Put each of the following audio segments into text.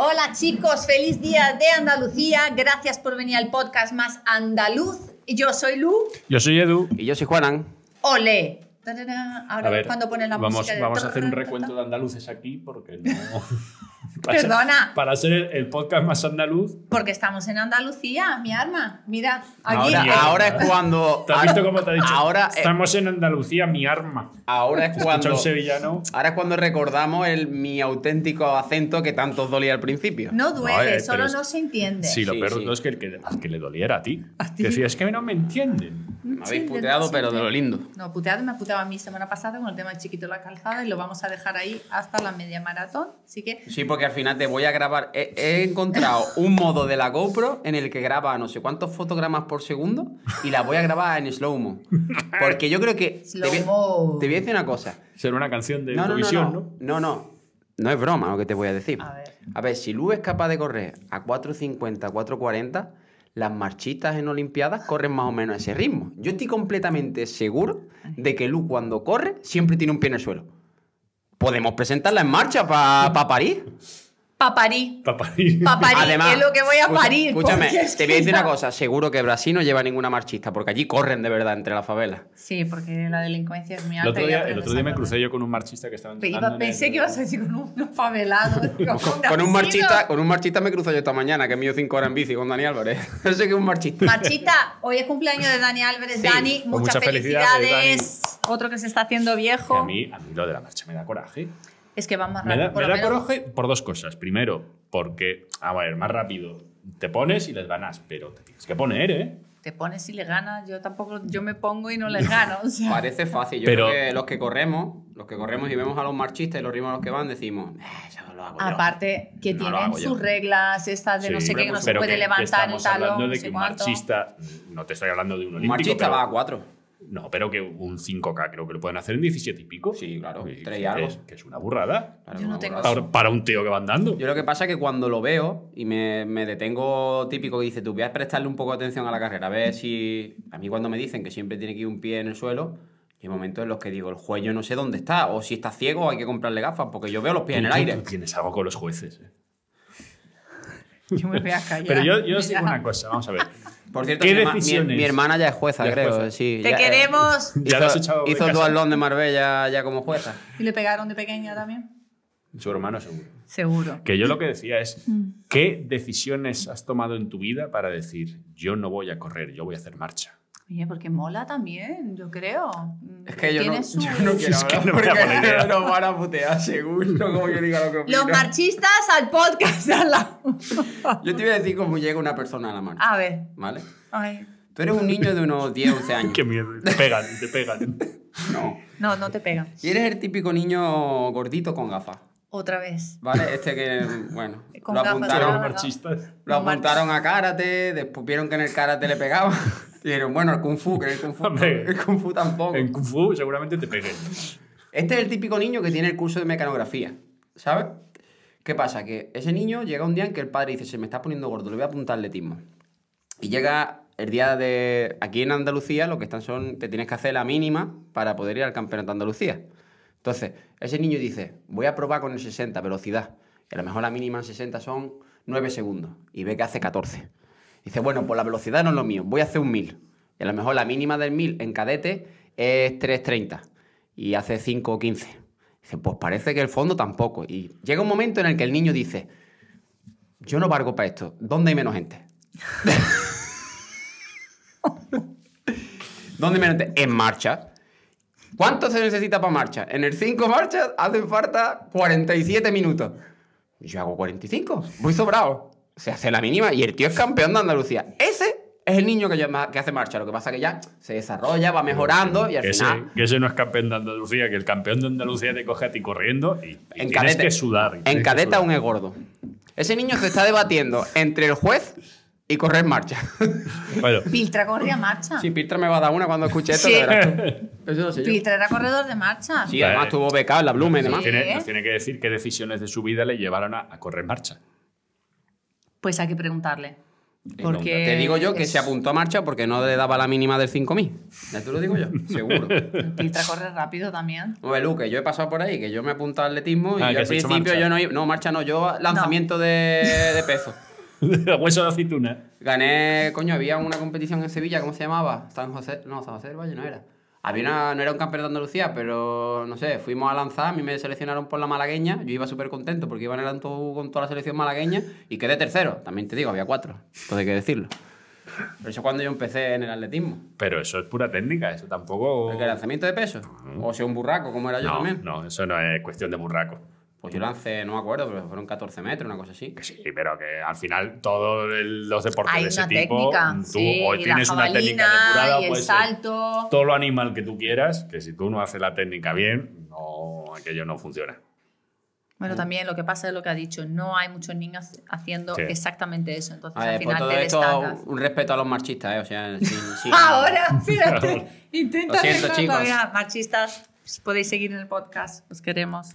Hola chicos, feliz día de Andalucía. Gracias por venir al podcast más andaluz. Yo soy Lu. Yo soy Edu. Y yo soy Juanan. Ole. Ahora cuando ponen la vamos, Vamos a hacer un recuento de andaluces aquí porque no. Perdona. para hacer el, podcast más andaluz. Porque estamos en Andalucía, mi arma. Mira, aquí. Ahora, es cuando. ¿Te has visto cómo te ha dicho? Ahora eh, estamos en Andalucía, mi arma. Ahora es cuando. sevillano. Ahora es cuando recordamos el, mi auténtico acento que tanto dolía al principio. No duele, eh, solo no se entiende. Sí, lo peor es que, el que, le doliera a ti. ¿A Decías es que no me entienden. Me habéis puteado, pero de lo lindo. No, puteado me ha puteado a mí semana pasada con el tema chiquito de la calzada y lo vamos a dejar ahí hasta la media maratón. Así que... Sí, porque al final te voy a grabar. He, encontrado un modo de la GoPro en el que graba no sé cuántos fotogramas por segundo y la voy a grabar en slow-mo. Porque yo creo que. Slow te, voy, te, voy, a decir una cosa. Será una canción de no, no, no, ¿no? No, es broma lo que te voy a decir. A ver, a ver si Lu es capaz de correr a 4.50, 4.40 las marchitas en Olimpiadas corren más o menos a ese ritmo. Yo estoy completamente seguro de que Lu cuando corre siempre tiene un pie en el suelo. Podemos presentarla en marcha para París. Paparí. Paparí. Paparí, Además, es lo que voy a parir. Escúchame, te voy a decir una cosa. Seguro que Brasil no lleva ninguna marchista, porque allí corren de verdad entre las favelas. Sí, porque la delincuencia es muy alta. El otro día, el otro día me crucé yo con un marchista que estaba en Iba, Pensé que ibas a decir con un favelado. con, un marchista, con un marchista me cruzo yo esta mañana, que me dio cinco horas en bici con Dani Álvarez. no sé que es un marchista. Marchista, hoy es cumpleaños de Dani Álvarez. Dani, pues muchas felicidades. Otro que se está haciendo viejo. a, mí, a mí lo de la marcha me da coraje es que van más rápido. Me da, por, coraje por dos cosas. Primero, porque, a ah, ver, más rápido te pones y les ganas, pero te tienes que poner, ¿eh? Te pones y le ganas, yo tampoco, yo me pongo y no les gano. Parece fácil, yo creo que los que corremos, los que corremos y vemos a los marchistas y los rimos a los que van, decimos, eh, ya lo hago Aparte, que tienen sus reglas, estas de no sé qué, que no se puede levantar el talón. no un marchista, no te estoy hablando de un olímpico. Un marchista va a cuatro. No, pero que un 5K creo que lo pueden hacer en 17 y pico. Sí, claro. tres y que es una burrada. Yo no tengo Para, un tío que va andando. Yo lo que pasa es que cuando lo veo y me, detengo típico y dice, tú voy a prestarle un poco de atención a la carrera, a ver si... A mí cuando me dicen que siempre tiene que ir un pie en el suelo, hay momentos en los que digo, el juez yo no sé dónde está, o si está ciego hay que comprarle gafas, porque yo veo los pies en el aire. Tú tienes algo con los jueces. ¿eh? Yo me voy a callar. Pero yo, yo digo una cosa, vamos a ver. Por cierto, mi, hermana ya es jueza, creo. Te eh, queremos. hizo, tu duatlón de Marbella ya como jueza. ¿Y le pegaron de pequeña también? Su hermano seguro. Seguro. Que yo lo que decía es, mm. ¿qué decisiones has tomado en tu vida para decir, yo no voy a correr, yo voy a hacer marcha? Oye, porque mola también, yo creo. Es que yo no, su... yo no, quiero es que no porque nos van a putear, seguro, como yo diga lo que Los marchistas al podcast. yo te voy a decir cómo llega una persona a la marcha. A ver. ¿Vale? Tú eres un niño de unos 10, 11 años. Qué miedo, te pegan, te pegan. No. No, no te pegan. Y eres el típico niño gordito con gafas otra vez. Vale, este que, bueno, lo apuntaron, lo apuntaron a karate, después vieron que en el karate le pegaba. dijeron, bueno, el kung fu, que el kung fu, el kung fu tampoco. En kung fu seguramente te peguen. Este es el típico niño que tiene el curso de mecanografía, ¿sabes? ¿Qué pasa? Que ese niño llega un día en que el padre dice, se me está poniendo gordo, le voy a apuntar letismo. Y llega el día de... Aquí en Andalucía lo que están son, te tienes que hacer la mínima para poder ir al campeonato de Andalucía. Entonces, ese niño dice, voy a probar con el 60, velocidad. Y a lo mejor la mínima en 60 son 9 segundos. Y ve que hace 14. Dice, bueno, pues la velocidad no es lo mío, voy a hacer un 1000. Y a lo mejor la mínima del 1000 en cadete es 3.30. Y hace 5 o 15. Dice, pues parece que el fondo tampoco. Y llega un momento en el que el niño dice, yo no valgo para esto, ¿dónde hay menos gente? ¿Dónde hay menos gente? En marcha. ¿Cuánto se necesita para marcha? En el 5 marchas hacen falta 47 minutos. Yo hago 45, voy sobrado. Se hace la mínima y el tío es campeón de Andalucía. Ese es el niño que, que hace marcha. Lo que pasa es que ya se desarrolla, va mejorando y al que final. Ese, que ese no es campeón de Andalucía, que el campeón de Andalucía te coge a ti corriendo y, en tienes que sudar. en cadeta aún es gordo. Ese niño se está debatiendo entre el juez y correr marcha. Bueno. Piltra corría marcha. Sí, Piltra me va a dar una cuando escuche esto. Sí. Piltra era corredor de marcha. Sí, además tuvo becado en la Blumen. Sí. Nos, tiene, que decir qué decisiones de su vida le llevaron a, correr marcha. Pues hay que preguntarle. Porque te digo yo que se apuntó a marcha porque no le daba la mínima del 5.000. Ya te lo digo yo, seguro. Piltra corre rápido también. Oye, Luque, yo he pasado por ahí, que yo me apunto al atletismo y ah, al principio yo no iba... No, marcha no, yo lanzamiento de peso. hueso de aceituna. Gané, coño, había una competición en Sevilla, ¿cómo se llamaba? San José, no, San José del Valle no era. Había no era un campeonato de Andalucía, pero no sé, fuimos a lanzar, a mí me seleccionaron por la malagueña, yo iba súper contento porque iban el con toda la selección malagueña y quedé tercero, también te digo, había cuatro, entonces hay que decirlo. Pero eso cuando yo empecé en el atletismo. Pero eso es pura técnica, eso tampoco... ¿El lanzamiento de peso? Ah. O sea, un burraco, como era yo no, también. No, eso no es cuestión de burraco. Pues yo lancé, no me acuerdo, pero fueron 14 metros, una cosa así. sí, pero que al final todos los deportes de ese una tipo, técnica, tú tienes una técnica depurada, y el salto. todo lo animal que tú quieras, que si tú no haces la técnica bien, no, aquello no funciona. Bueno, mm. también lo que pasa es lo que ha dicho, no hay muchos niños haciendo exactamente eso. Entonces, al pues final todo Un respeto a los marchistas, ¿eh? O sea, Ahora, fíjate, intenta lo siento, chicos. marchistas, podéis seguir en el podcast, os queremos.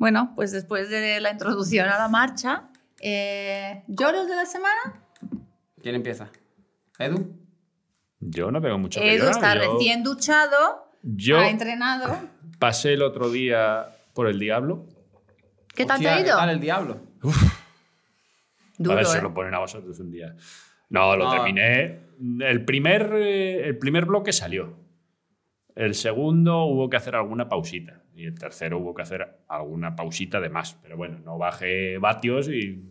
Bueno, pues después de la introducción a la marcha, eh, ¿lloros de la semana? ¿Quién empieza? ¿Edu? Yo no veo mucho Edu está recién duchado, ha entrenado. Pasé el otro día por el diablo. ¿Qué te ha traído? el diablo? a ver si ¿eh? lo ponen a vosotros un día. No, lo terminé. El primer, eh, el primer bloque salió. El segundo hubo que hacer alguna pausita. Y el tercero hubo que hacer alguna pausita de más. Pero bueno, no bajé vatios y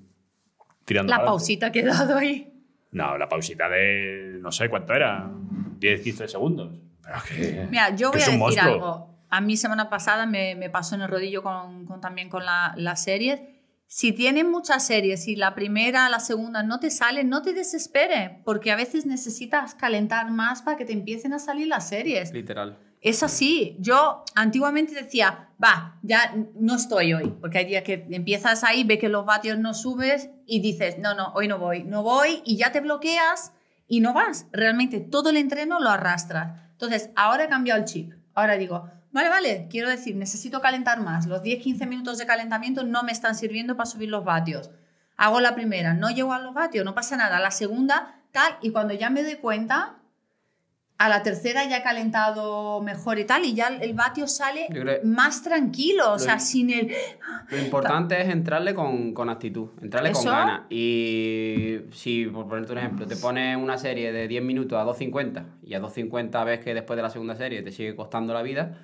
tirando. ¿La pausita que he dado ahí? No, la pausita de no sé cuánto era, 10, 15 segundos. Pero que, Mira, yo voy a decir algo. A mí semana pasada me, me pasó en el rodillo con, también con las series. Si tienes muchas series y la primera, la segunda no te sale, no te desesperes, porque a veces necesitas calentar más para que te empiecen a salir las series. Literal. Es así. Yo antiguamente decía, va, ya no estoy hoy, porque hay días que empiezas ahí, ves que los vatios no subes y dices, no, no, hoy no voy, no voy y ya te bloqueas y no vas. Realmente todo el entreno lo arrastras. Entonces, ahora he cambiado el chip. Ahora digo, vale, vale, quiero decir, necesito calentar más. Los 10-15 minutos de calentamiento no me están sirviendo para subir los vatios. Hago la primera, no llego a los vatios, no pasa nada. La segunda, tal, y cuando ya me doy cuenta, a la tercera ya calentado mejor y tal, y ya el vatio sale más tranquilo, o sea, sin el... Lo importante es entrarle con, actitud, entrarle con ganas. Y si, por ponerte un ejemplo, te pones una serie de 10 minutos a 2.50 y a 2.50 ves que después de la segunda serie te sigue costando la vida,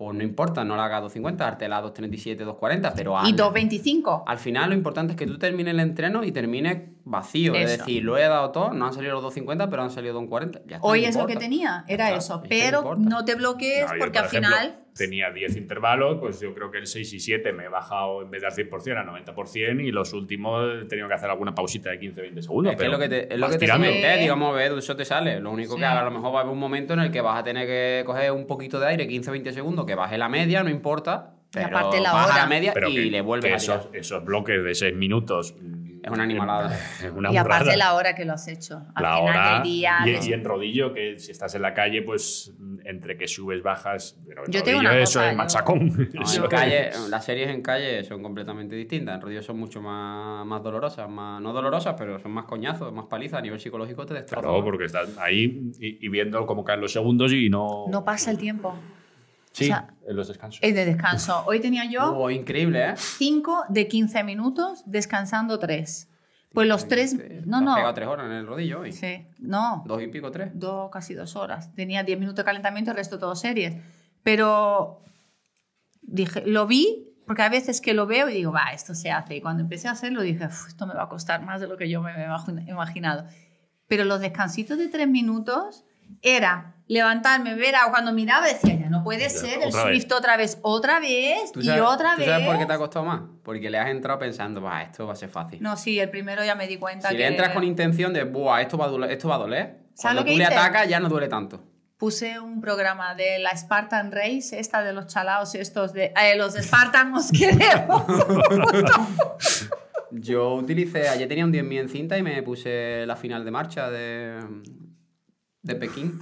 pues no importa, no la hagas 250, hártela la 237, 240, pero Y 225. Al final lo importante es que tú termines el entreno y termine vacío, es decir, lo he dado todo, no han salido los 250, pero han salido 240. Ya Hoy es lo que tenía, era eso, pero no te bloquees porque al final tenía 10 intervalos, pues yo creo que el 6 y 7 me he bajado en vez de al 100% a 90% y los últimos he tenido que hacer alguna pausita de 15, 20 segundos. Es, que, lo que te, es digamos, ver, eso te sale. Lo único que a lo mejor va a haber un momento en el que vas a tener que coger un poquito de aire, 15, 20 segundos, que baje la media, no importa. Pero la la baja la media y le vuelve a tirar. esos, esos bloques de 6 minutos es una animalada. y aparte la hora que lo has hecho. la hora. Del día, y, en rodillo, que si estás en la calle, pues entre que subes, bajas. Pero yo tengo una eso es machacón. En calle, las series en calle son completamente distintas. En rodillo son mucho más, más dolorosas. Más, no dolorosas, pero son más coñazos, más paliza A nivel psicológico te destrozan. Claro, porque estás ahí y, y viendo cómo caen los segundos y no. No pasa el tiempo. Sí, en los descansos. En el descanso. Hoy tenía yo. increíble, ¿eh? 5 de 15 minutos descansando 3. Pues los 3. No, no. Has pegado 3 horas en el rodillo hoy. Sí, no. ¿Dos y pico, 3? Dos, casi 2 horas. Tenía 10 minutos de calentamiento, y el resto todo series. Pero dije, lo vi, porque a veces que lo veo y digo, va, esto se hace. Y cuando empecé a hacerlo dije, esto me va a costar más de lo que yo me había imaginado. Pero los descansitos de 3 minutos era levantarme, ver O ah, Cuando miraba decía, ya no puede ser, el Swift otra vez, otra vez y otra ¿tú ¿Sabes por qué te ha costado más? Porque le has entrado pensando, va, esto va a ser fácil. No, sí, el primero ya me di cuenta si le entras con intención de, buah, esto va a doler, esto va a doler, cuando tú le atacas ya no duele tanto. Puse un programa de la Spartan Race, esta de los chalaos estos de... Eh, los Spartan Yo utilicé, ayer tenía un 10.000 en cinta y me puse la final de marcha de de Pekín.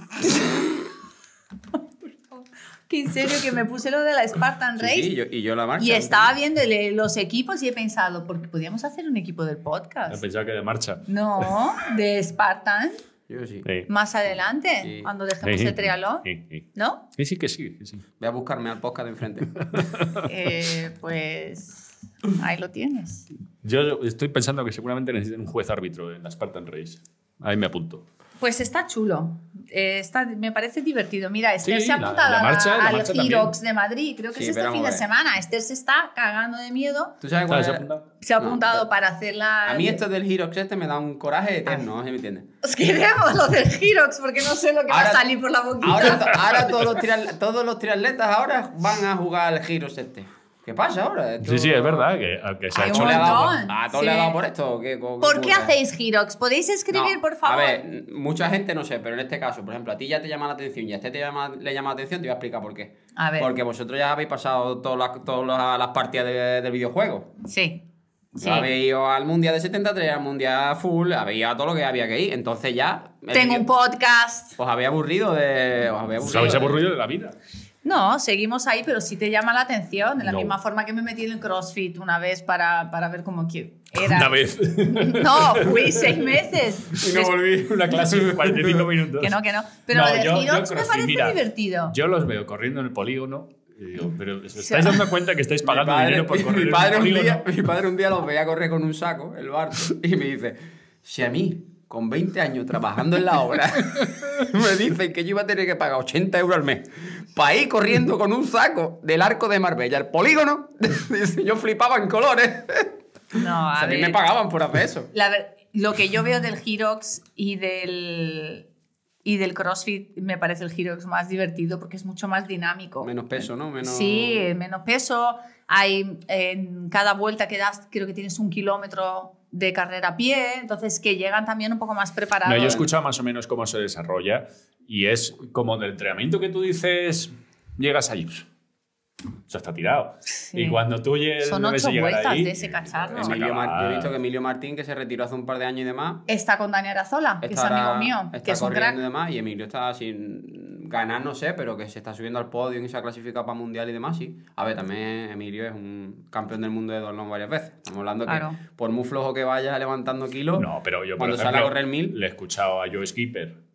qué en serio que me puse lo de la Spartan Race. y, yo, la marcha. Y estaba viendo los equipos y he pensado, porque podíamos hacer un equipo del podcast. he pensado que de marcha. No, de Spartan. Yo sí. Más adelante, cuando dejemos el trialón. ¿No? Sí, sí, que sí, Voy a buscarme al podcast de enfrente. Eh, pues ahí lo tienes. Yo estoy pensando que seguramente necesiten un juez árbitro en la Spartan Race. Ahí me apunto. Pues está chulo. Eh, me parece divertido. Mira, Esther se ha apuntado a, al Girox de Madrid. Creo que es este fin de semana. Esther se está cagando de miedo. ¿Tú sabes cuál se, se ha apuntado para hacer la. A mí esto del Girox este me da un coraje eterno, ¿sí ah. ¿eh? me entiendes? Os queremos los del Girox porque no sé lo que va a salir por la boquita. Ahora, todos, los triatletas ahora van a jugar al Girox este. ¿Qué pasa ahora? Sí, sí, es verdad que, se ha hecho. Pues, ¿A todos le ha dado por esto? ¿Por qué hacéis Girox? ¿Podéis escribir, por favor? A ver, mucha gente no sé, pero en este caso, por ejemplo, a ti ya te llama la atención y a este te llama, le llama la atención, te voy a explicar por qué. Porque vosotros ya habéis pasado todas las, todas las partidas del videojuego. Sí. Habéis ido al Mundial de 73, al Mundial Full, Habéis ido a todo lo que había que ir. Entonces ya. Tengo un podcast. Os había aburrido de. ¿Os habéis aburrido de la vida. No, seguimos ahí, pero sí te llama la atención. De la misma forma que me metí en el CrossFit una vez para, para ver cómo era. Una vez. No, fui seis meses. Y no volví una clase de 45 minutos. Que no, que no. Pero no, yo, me parece mira, divertido. Yo los veo corriendo en el polígono. Y digo, pero estáis dando cuenta que estáis pagando dinero por correr mi padre, Un día, mi padre un día los veía correr con un saco, el barco, y me dice, si a mí con 20 años trabajando en la obra, me dicen que yo iba a tener que pagar 80 euros al mes para ir corriendo con un saco del arco de Marbella, el polígono. yo flipaba en colores. No, a, mí me pagaban por hacer eso. lo que yo veo del Girox y del, y del CrossFit me parece el giro más divertido porque es mucho más dinámico. Menos peso, ¿no? Menos... Sí, menos peso. Hay, en cada vuelta que das, creo que tienes un kilómetro de carrera a pie, entonces que llegan también un poco más preparados. yo he escuchado más o menos cómo se desarrolla y es como del entrenamiento que tú dices, llegas allí eso está tirado. Y cuando tú Son ocho vueltas ahí, de ese cacharro. Emilio he visto que Emilio Martín, que se retiró hace un par de años y demás. Está con Dani Arazola, que es amigo mío. Está que es un Y, demás, y Emilio está sin ganar, no sé, pero que se está subiendo al podio y se ha clasificado para mundial y demás, sí. A ver, también Emilio es un campeón del mundo de doblón varias veces. Estamos hablando que por muy flojo que vaya levantando kilos. No, pero yo cuando sale a correr mil. Le he escuchado a Joe Skipper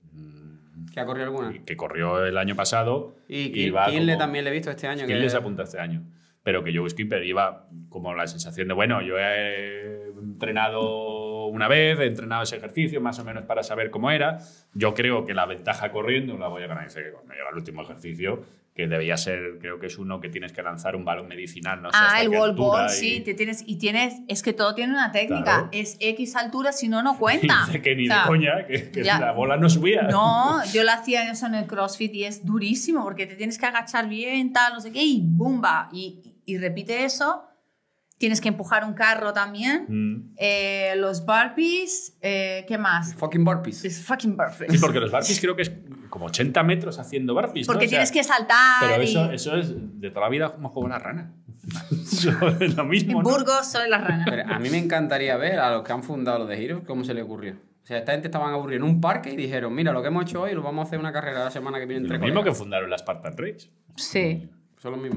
que ha corrido alguna. Que corrió el año pasado. Y, y también le he visto este año. se apunta este año. Pero que Joe Skipper iba como la sensación de, bueno, yo he entrenado una vez, he entrenado ese ejercicio más o menos para saber cómo era. Yo creo que la ventaja corriendo la voy a ganar. Dice que cuando llega el último ejercicio que debía ser, creo que es uno que tienes que lanzar un balón medicinal, no sé. Ah, hasta el wall sí, te tienes, y tienes, es que todo tiene una técnica, es X altura, si no, no cuenta. que ni de coña, que, la bola no subía. No, yo lo hacía eso en el CrossFit y es durísimo, porque te tienes que agachar bien, tal, no sé qué, y ¡bumba! Y, y repite eso Tienes que empujar un carro también. Mm. Eh, los burpees, eh, ¿qué más? Fucking burpees. Es fucking burpees. Sí, porque los burpees creo que es como 80 metros haciendo burpees. Porque tienes que saltar. Pero eso, es de toda la vida como una rana. es lo mismo. En Burgos son las ranas a mí me encantaría ver a los que han fundado los de Heroes cómo se le ocurrió. O sea, esta gente estaban aburrida en un parque y dijeron, mira, lo que hemos hecho hoy lo vamos a hacer una carrera la semana que viene. Lo mismo que fundaron las Spartan Race. Sí. Son lo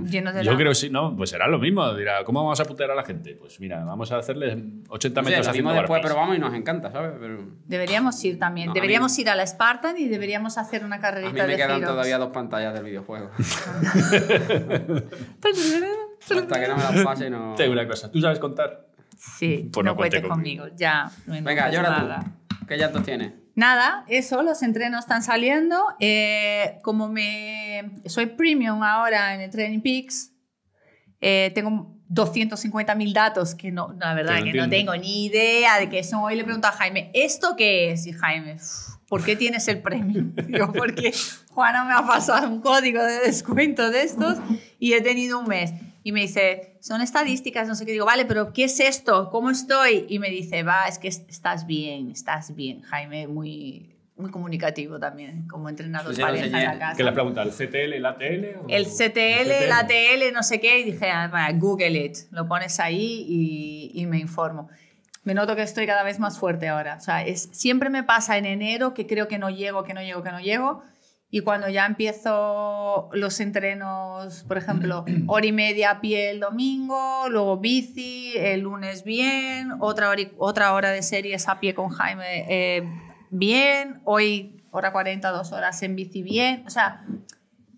Yo, creo que sí, no, pues será lo mismo. Dirá, ¿cómo vamos a putear a la gente? Pues mira, vamos a hacerles 80 metros sí, haciendo después Pero vamos y nos encanta, ¿sabes? Pero... Deberíamos ir también. deberíamos ir a la Spartan y deberíamos hacer una carrerita de A mí me quedan todavía dos pantallas del videojuego. Hasta que no me las pase no... Te digo una cosa, ¿tú sabes contar? Sí, pues no, cuentes conmigo. Ya, no Venga, llora nada. tú. ¿Qué llantos tienes? Nada, eso, los entrenos están saliendo. Eh, como me soy premium ahora en el Training Peaks, eh, tengo 250.000 datos que no, la verdad que, no, tengo ni idea de qué son. Hoy le pregunto a Jaime, ¿esto qué es? Y Jaime, ¿por qué tienes el premium? Digo, porque Juana me ha pasado un código de descuento de estos y he tenido un mes y me dice, son estadísticas, no sé qué. Digo, vale, pero ¿qué es esto? ¿Cómo estoy? Y me dice, va, es que estás bien, estás bien. Jaime, muy muy comunicativo también, como entrenador sí, la casa. ¿Qué le pregunta? ¿El CTL, el ATL? el CTL, el ATL, no sé qué, y dije, ah, Google it, lo pones ahí y, y, me informo. Me noto que estoy cada vez más fuerte ahora. O sea, es, siempre me pasa en enero que creo que no llego, que no llego, que no llego, y cuando ya empiezo los entrenos, por ejemplo, hora y media a pie el domingo, luego bici, el lunes bien, otra hora, otra hora de series a pie con Jaime eh, bien, hoy hora 40, dos horas en bici bien. O sea,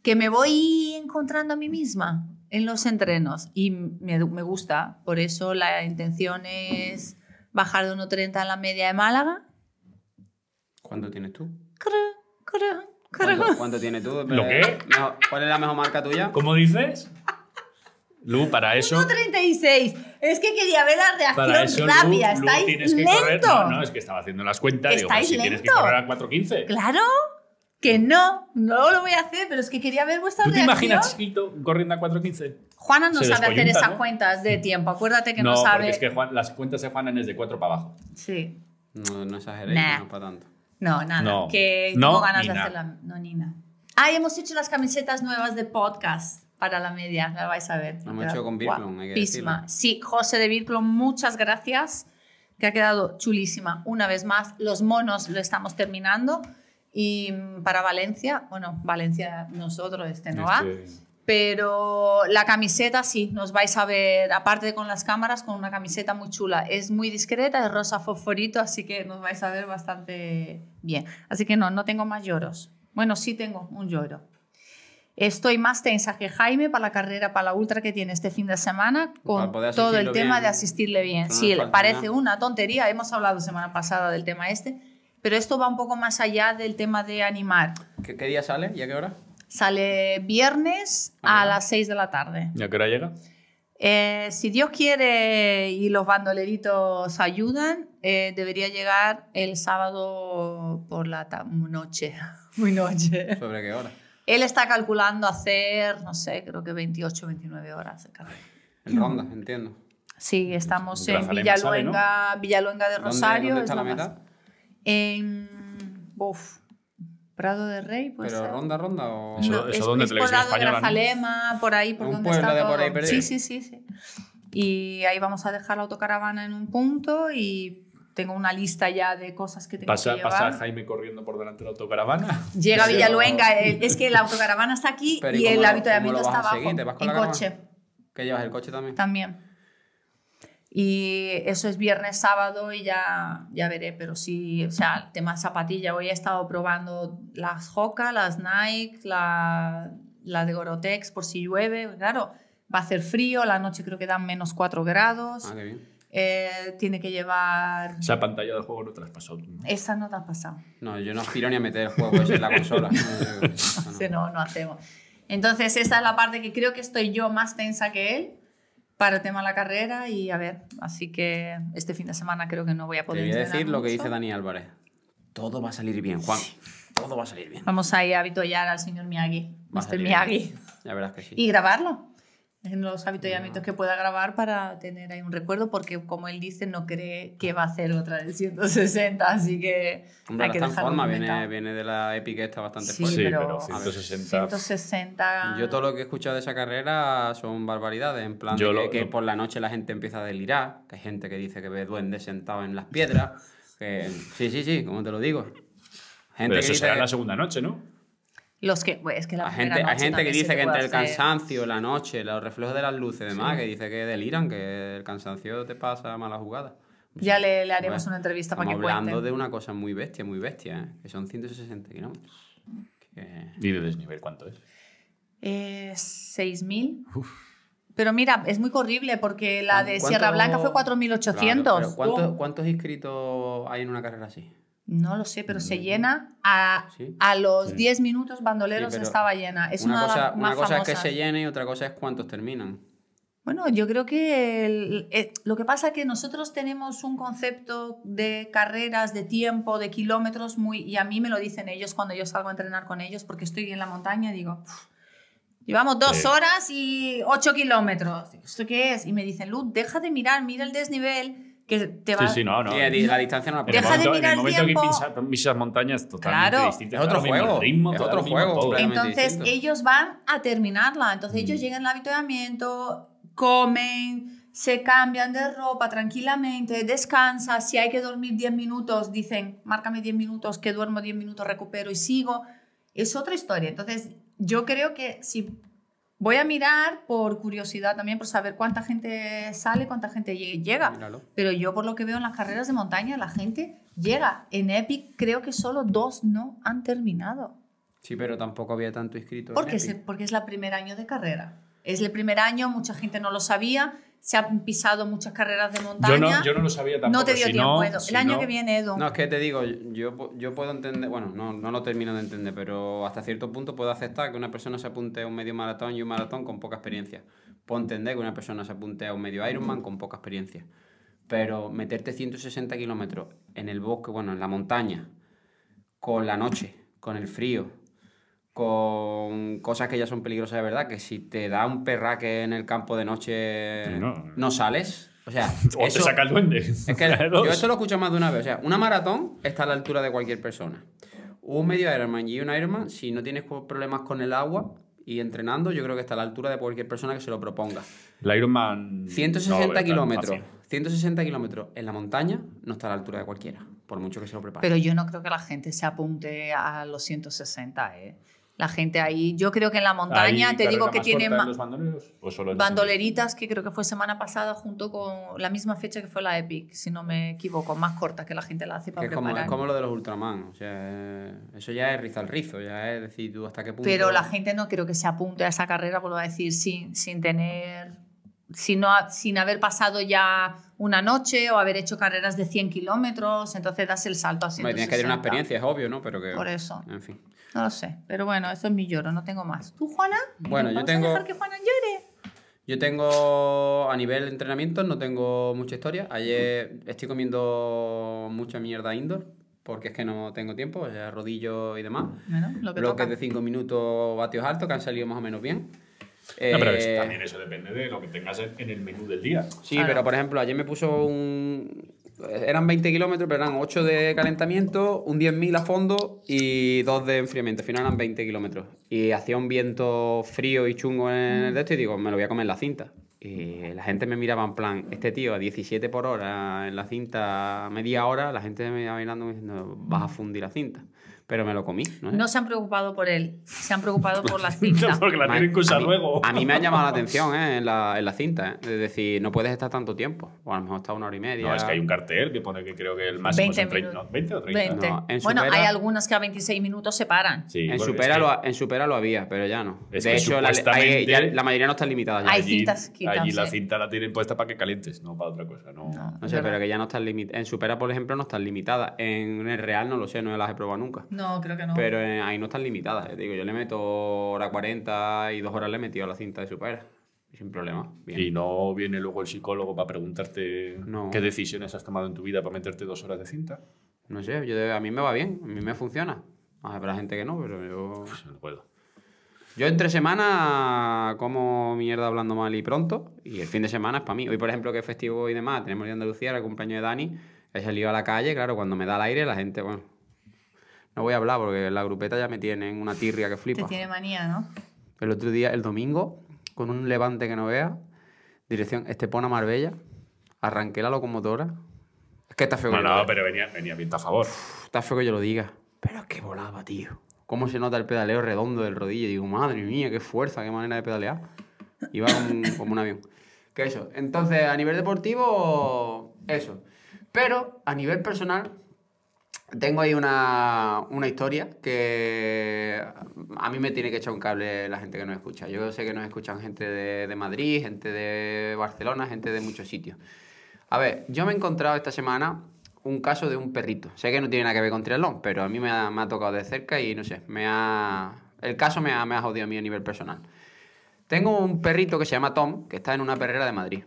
que me voy encontrando a mí misma en los entrenos y me, gusta. Por eso la intención es bajar de 1,30 a la media de Málaga. ¿Cuándo tienes tú? ¿Cuánto, cuánto tienes tú? ¿Lo eh, qué? ¿Cuál es la mejor marca tuya? ¿Cómo dices? Lu, para eso. 1.36. Es que quería ver la reacción eso, rápida. Lu, Estáis tienes lento? que correr. No, es que estaba haciendo las cuentas. Estáis digo, pues, lento? Si tienes que correr a 4.15. Claro. Que no, no lo voy a hacer, pero es que quería ver vuestra ¿Tú reacción. ¿Te imaginas chiquito corriendo a 4.15? Juana no sabe hacer esas cuentas de tiempo. Acuérdate que no, no sabe. Porque es que Juan, las cuentas de Juana es de 4 para abajo. Sí. No, no exageréis, nah. no para tanto. No, nada. No. Que no, ganas de hacerla. No, ni Ah, hemos hecho las camisetas nuevas de podcast para la media, la vais a ver. Lo hemos hecho con Sí, José de Birklon, muchas gracias, que ha quedado chulísima. Una vez más, los monos lo estamos terminando. Y mm, para Valencia, bueno, Valencia nosotros, este no va. Este, pero la camiseta sí, nos vais a ver, aparte con las cámaras, con una camiseta muy chula. Es muy discreta, es rosa fosforito, así que nos vais a ver bastante bien. Así que no, no tengo más lloros. Bueno, sí tengo un lloro. Estoy más tensa que Jaime para la carrera, para la ultra que tiene este fin de semana, con todo el tema de asistirle bien. Sí, sí, parece una tontería, hemos hablado semana pasada del tema este, pero esto va un poco más allá del tema de animar. qué día sale y a qué hora? Sale viernes a las 6 de la tarde. ¿Y a qué hora llega? Eh, si Dios quiere y los bandoleritos ayudan, eh, debería llegar el sábado por la noche. Muy noche. ¿Sobre qué hora? Él está calculando hacer, no sé, creo que 28 29 horas. En ronda, entiendo. Sí, estamos en Villaluenga, de Rosario. ¿Dónde, está la, meta? En... Uf, Prado de Rey, pues. Pero ronda, ronda o. Eso, no, es, donde es por española. Grazalema, por ahí, por un donde pueblo de por ahí Sí, sí, sí, sí. Y ahí vamos a dejar la autocaravana en un punto y tengo una lista ya de cosas que tengo que llevar. Pasa Jaime corriendo por delante de la autocaravana. Llega Villaluenga, eh, es que la autocaravana está aquí y, el habitamiento está abajo. en coche. ¿Que llevas el coche también? También. Y eso es viernes, sábado y ya, ya veré, pero sí, o sea, el tema zapatilla. Hoy he estado probando las Hoka, las Nike, la, de Gorotex por si llueve. Claro, va a hacer frío, la noche creo que dan menos 4 grados. Ah, qué bien. Eh, tiene que llevar. Esa pantalla de juego no te la has pasado. Esa no te has pasado. No, yo no aspiro ni a meter el juego en la consola. no, no hacemos. Entonces, esa es la parte que creo que estoy yo más tensa que él para el tema de la carrera y a ver, así que este fin de semana creo que no voy a poder. Te a decir lo que dice Dani Álvarez. Todo va a salir bien, Juan. Todo va a salir bien. Vamos a ir a al señor Miyagi, Mr. Miyagi. Y grabarlo en los hábitos y que pueda grabar para tener ahí un recuerdo, porque como él dice, no cree que va a ser otra de 160, así que de hay forma, viene, de la épica está bastante fuerte. Pero, pero 160... Yo todo lo que he escuchado de esa carrera son barbaridades, en plan que, por la noche la gente empieza a delirar, que hay gente que dice que ve duendes sentados en las piedras, Sí, sí, sí, como te lo digo. pero eso será la segunda noche, ¿no? que, pues, que la hay gente, que dice que entre el cansancio, la noche, los reflejos de las luces y demás, que dice que deliran, que el cansancio te pasa mala jugada. Pues ya le, haremos una entrevista para que cuente. hablando de una cosa muy bestia, muy bestia, ¿eh? que son 160 kilómetros. de desnivel cuánto es? 6.000. Eh, pero mira, es muy horrible porque la de Sierra Blanca fue 4.800. ¿Cuántos inscritos hay en una carrera así? No lo sé, pero se llena a, los 10 minutos Bandoleros estaba llena. Es una, cosa, es que se llene y otra cosa es cuántos terminan. Bueno, yo creo que eh, lo que pasa es que nosotros tenemos un concepto de carreras, de tiempo, de kilómetros muy y a mí me lo dicen ellos cuando yo salgo a entrenar con ellos porque estoy en la montaña y digo, llevamos dos horas y ocho kilómetros. ¿Esto qué es? Y me dicen, Luz, deja de mirar, mira el desnivel que te va... Sí, sí, no, no. la distancia no la Deja de mirar En el momento tiempo... que montañas totalmente claro. Es otro juego. es otro juego. Entonces ellos van a terminarla. Entonces ellos mm. llegan al habituamiento, comen, se cambian de ropa tranquilamente, descansan. Si hay que dormir 10 minutos, dicen, márcame 10 minutos, que duermo 10 minutos, recupero y sigo. Es otra historia. Entonces yo creo que si Voy a mirar por curiosidad también, por saber cuánta gente sale, cuánta gente llega. Pero yo por lo que veo en las carreras de montaña, la gente llega. En Epic creo que solo dos no han terminado. Sí, pero tampoco había tanto inscrito. Porque, en Epic. porque es el primer año de carrera. Es el primer año, mucha gente no lo sabía se han pisado muchas carreras de montaña. Yo no, yo no lo sabía tampoco. No te dio tiempo, El año que viene, Edo. No, es que te digo, yo, yo puedo entender, bueno, no, no lo termino de entender, pero hasta cierto punto puedo aceptar que una persona se apunte a un medio maratón y un maratón con poca experiencia. Puedo entender que una persona se apunte a un medio Ironman con poca experiencia. Pero meterte 160 kilómetros en el bosque, bueno, en la montaña, con la noche, con el frío, con cosas que ya son peligrosas de verdad, que si te da un perraque en el campo de noche no, sales. O sea, eso, te saca el duende. yo esto lo escucho más de una vez. O sea, una maratón está a la altura de cualquier persona. Un medio Ironman y un Ironman, si no tienes problemas con el agua y entrenando, yo creo que está a la altura de cualquier persona que se lo proponga. El Ironman... 160 kilómetros. 160 kilómetros en la montaña no está a la altura de cualquiera, por mucho que se lo prepare. Pero yo no creo que la gente se apunte a los 160, ¿eh? la gente ahí. Yo creo que en la montaña, te digo que tiene más... Pues bandoleritas, que creo que fue semana pasada junto con la misma fecha que fue la Epic, si no me equivoco, más corta que la gente la hace para preparar. Es como, lo de los Ultraman, o sea, eh, eso ya es al rizo, ya es decir tú hasta qué punto... Pero la gente no creo que se apunte a esa carrera, vuelvo a decir, sin, sin tener... Sin, sin haber pasado ya una noche o haber hecho carreras de 100 kilómetros, entonces das el salto así. Tienes que tener una experiencia, es obvio, ¿no? Pero que, Por eso. En fin. No lo sé, pero bueno, eso es mi lloro, no tengo más. ¿Tú, Juana? Bueno, yo tengo... que Juana llore? Yo tengo, a nivel de entrenamiento, no tengo mucha historia. Ayer estoy comiendo mucha mierda indoor, porque es que no tengo tiempo, rodillo y demás. Bueno, lo que Bloques de 5 minutos, vatios altos, que han salido más o menos bien. no, pero eh, también eso depende de lo que tengas en el menú del día. Sí, pero por ejemplo, ayer me puso un, eran 20 kilómetros, pero eran 8 de calentamiento, un 10.000 a fondo y 2 de enfriamiento. Al final eran 20 kilómetros. Y hacía un viento frío y chungo en el de y digo, me lo voy a comer en la cinta. Y la gente me miraba en plan, este tío a 17 por hora en la cinta, media hora, la gente me iba mirando decía, vas a fundir la cinta pero me lo comí. No, no se han preocupado por él, se han preocupado por la cinta. Porque la tienen que usar luego. A mí me ha llamado la atención eh, en, la, en la cinta, eh, de decir, no puedes estar tanto tiempo, o a lo mejor está una hora y media. No, es que hay un cartel que pone que creo que el máximo 20 son 30, 20 o 30. bueno, hay algunas que a 26 minutos se paran. en, supera lo, en Supera lo había, pero ya no. de hecho, la, mayoría no está limitada. Ya. Hay cintas Allí la cinta la tienen puesta para que calientes, no para otra cosa. No, no, no sé, pero que ya no están limitadas. En Supera, por ejemplo, no están limitadas. En el Real no lo sé, no las he probado nunca. No, creo que no. Pero eh, ahí no están limitadas. Eh, digo, yo le meto hora 40 y dos horas le he metido a la cinta de Supera. Sin problema. Y no viene luego el psicólogo para preguntarte qué decisiones has tomado en tu vida para meterte dos horas de cinta. No sé, yo, a mí me va bien, a mí me funciona. para ah, gente que no, pero yo. Pues no puedo. Yo entre semana como mierda hablando mal y pronto, y el fin de semana es para mí. Hoy, por ejemplo, que es festivo y demás, tenemos de Andalucía, el cumpleaños de Dani, he salido a la calle, claro, cuando me da el aire, la gente, bueno, no voy a hablar porque la grupeta ya me en una tirria que flipa. Te tiene manía, ¿no? El otro día, el domingo, con un levante que no vea, dirección Estepona Marbella, arranqué la locomotora. Es que está feo. No, no, pero venía, venía bien a favor. está feo que yo lo diga. Pero es que volaba, tío. ¿Cómo se nota el pedaleo redondo del rodillo? Digo, madre mía, qué fuerza, qué manera de pedalear. Iba como, un avión. Que eso. Entonces, a nivel deportivo, eso. Pero a nivel personal, tengo ahí una, historia que a mí me tiene que echar un cable la gente que nos escucha. Yo sé que nos escuchan gente de, Madrid, gente de Barcelona, gente de muchos sitios. A ver, yo me he encontrado esta semana un caso de un perrito. Sé que no tiene nada que ver con triatlón, pero a mí me ha, tocado de cerca y no sé, me ha, el caso me ha, me ha jodido a mí a nivel personal. Tengo un perrito que se llama Tom, que está en una perrera de Madrid.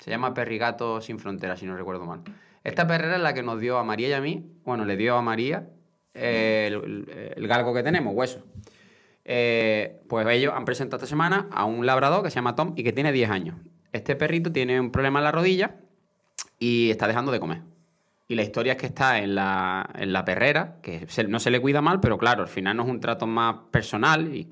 Se llama Perrigato Sin Fronteras, si no recuerdo mal. Esta perrera es la que nos dio a María y a mí, bueno, le dio a María eh, el, galgo que tenemos, hueso. Eh, pues ellos han presentado esta semana a un labrador que se llama Tom y que tiene 10 años. Este perrito tiene un problema en la rodilla y está dejando de comer. Y la historia es que está en la, perrera, que no se le cuida mal, pero claro, al final no es un trato más personal y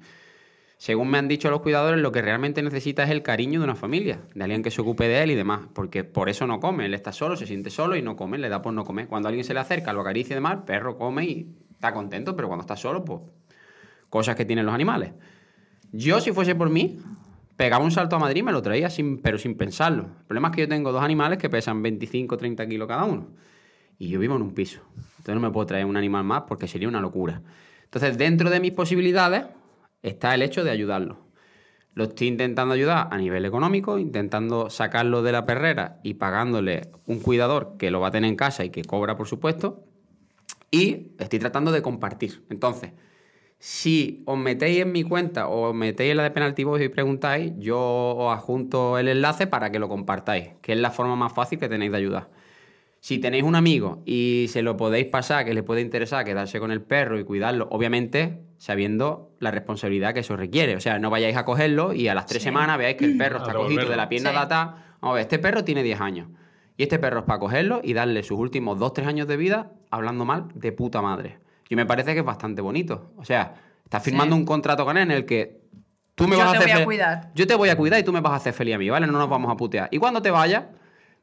según me han dicho los cuidadores, lo que realmente necesita es el cariño de una familia, de alguien que se ocupe de él y demás, porque por eso no come, él está solo, se siente solo y no come, le da por no comer. Cuando alguien se le acerca, lo acaricia y demás, el perro come y está contento, pero cuando está solo, pues cosas que tienen los animales. Yo, si fuese por mí, pegaba un salto a Madrid y me lo traía, sin, pero sin pensarlo. El problema es que yo tengo dos animales que pesan 25 30 kilos cada uno. Y yo vivo en un piso. Entonces no me puedo traer un animal más porque sería una locura. Entonces, dentro de mis posibilidades, está el hecho de ayudarlo. Lo estoy intentando ayudar a nivel económico, intentando sacarlo de la perrera y pagándole un cuidador que lo va a tener en casa y que cobra, por supuesto. Y estoy tratando de compartir. Entonces, si os metéis en mi cuenta o os metéis en la de Penalty y preguntáis, yo os adjunto el enlace para que lo compartáis, que es la forma más fácil que tenéis de ayudar. Si tenéis un amigo y se lo podéis pasar, que le puede interesar quedarse con el perro y cuidarlo, obviamente sabiendo la responsabilidad que eso requiere. O sea, no vayáis a cogerlo y a las tres semanas veáis que el perro está cogido de la pierna de data. Vamos a ver, este perro tiene 10 años. Y este perro es para cogerlo y darle sus últimos dos, tres años de vida hablando mal de puta madre. Y me parece que es bastante bonito. O sea, estás firmando un contrato con él en el que tú me vas a hacer. Yo voy a cuidar. Yo te voy a cuidar y tú me vas a hacer feliz a mí, ¿vale? No nos vamos a putear. Y cuando te vayas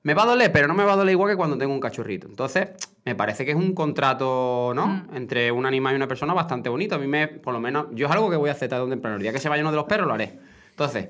me va a doler, pero no me va a doler igual que cuando tengo un cachorrito. Entonces, me parece que es un contrato, ¿no? Mm. Entre un animal y una persona bastante bonito. A mí me, por lo menos, yo es algo que voy a aceptar de un temprano. El que se vaya uno de los perros, lo haré. Entonces,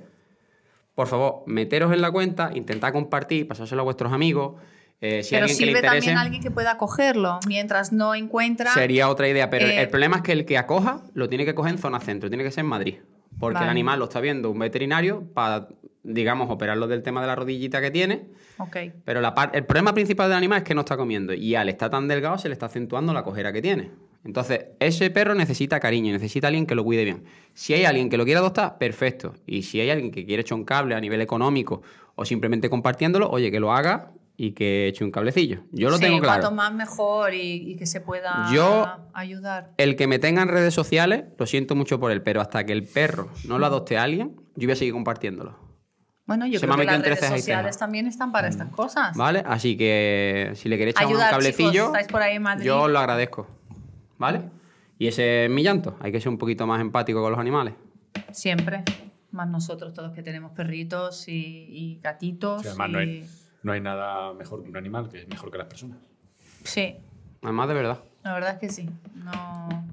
por favor, meteros en la cuenta, intentad compartir, pasárselo a vuestros amigos. Eh, pero sirve también alguien que pueda cogerlo mientras no encuentra. Sería otra idea, pero eh, el problema es que el que acoja lo tiene que coger en zona centro, tiene que ser en Madrid. Porque el animal lo está viendo un veterinario para digamos, operarlo del tema de la rodillita que tiene. Okay. Pero el problema principal del animal es que no está comiendo y al estar tan delgado se le está acentuando la cojera que tiene. Entonces, ese perro necesita cariño, necesita alguien que lo cuide bien. Si hay alguien que lo quiera adoptar, perfecto. Y si hay alguien que quiere echar un cable a nivel económico o simplemente compartiéndolo, oye, que lo haga y que eche un cablecillo. Yo lo tengo claro. Cuanto más mejor y, que se pueda Yo, ayudar. El que me tenga en redes sociales, lo siento mucho por él, pero hasta que el perro no lo adopte alguien, yo voy a seguir compartiéndolo. Bueno, yo creo que las redes sociales también están para estas mm. cosas. Vale, así que si le queréis echar un cablecillo, por yo os lo agradezco. ¿Vale? Y ese es mi llanto. Hay que ser un poquito más empático con los animales. Siempre. Más nosotros todos que tenemos perritos y, gatitos. además, No, hay, no hay nada mejor que un animal, que es mejor que las personas. Sí. Además, de verdad. La verdad es que sí. No.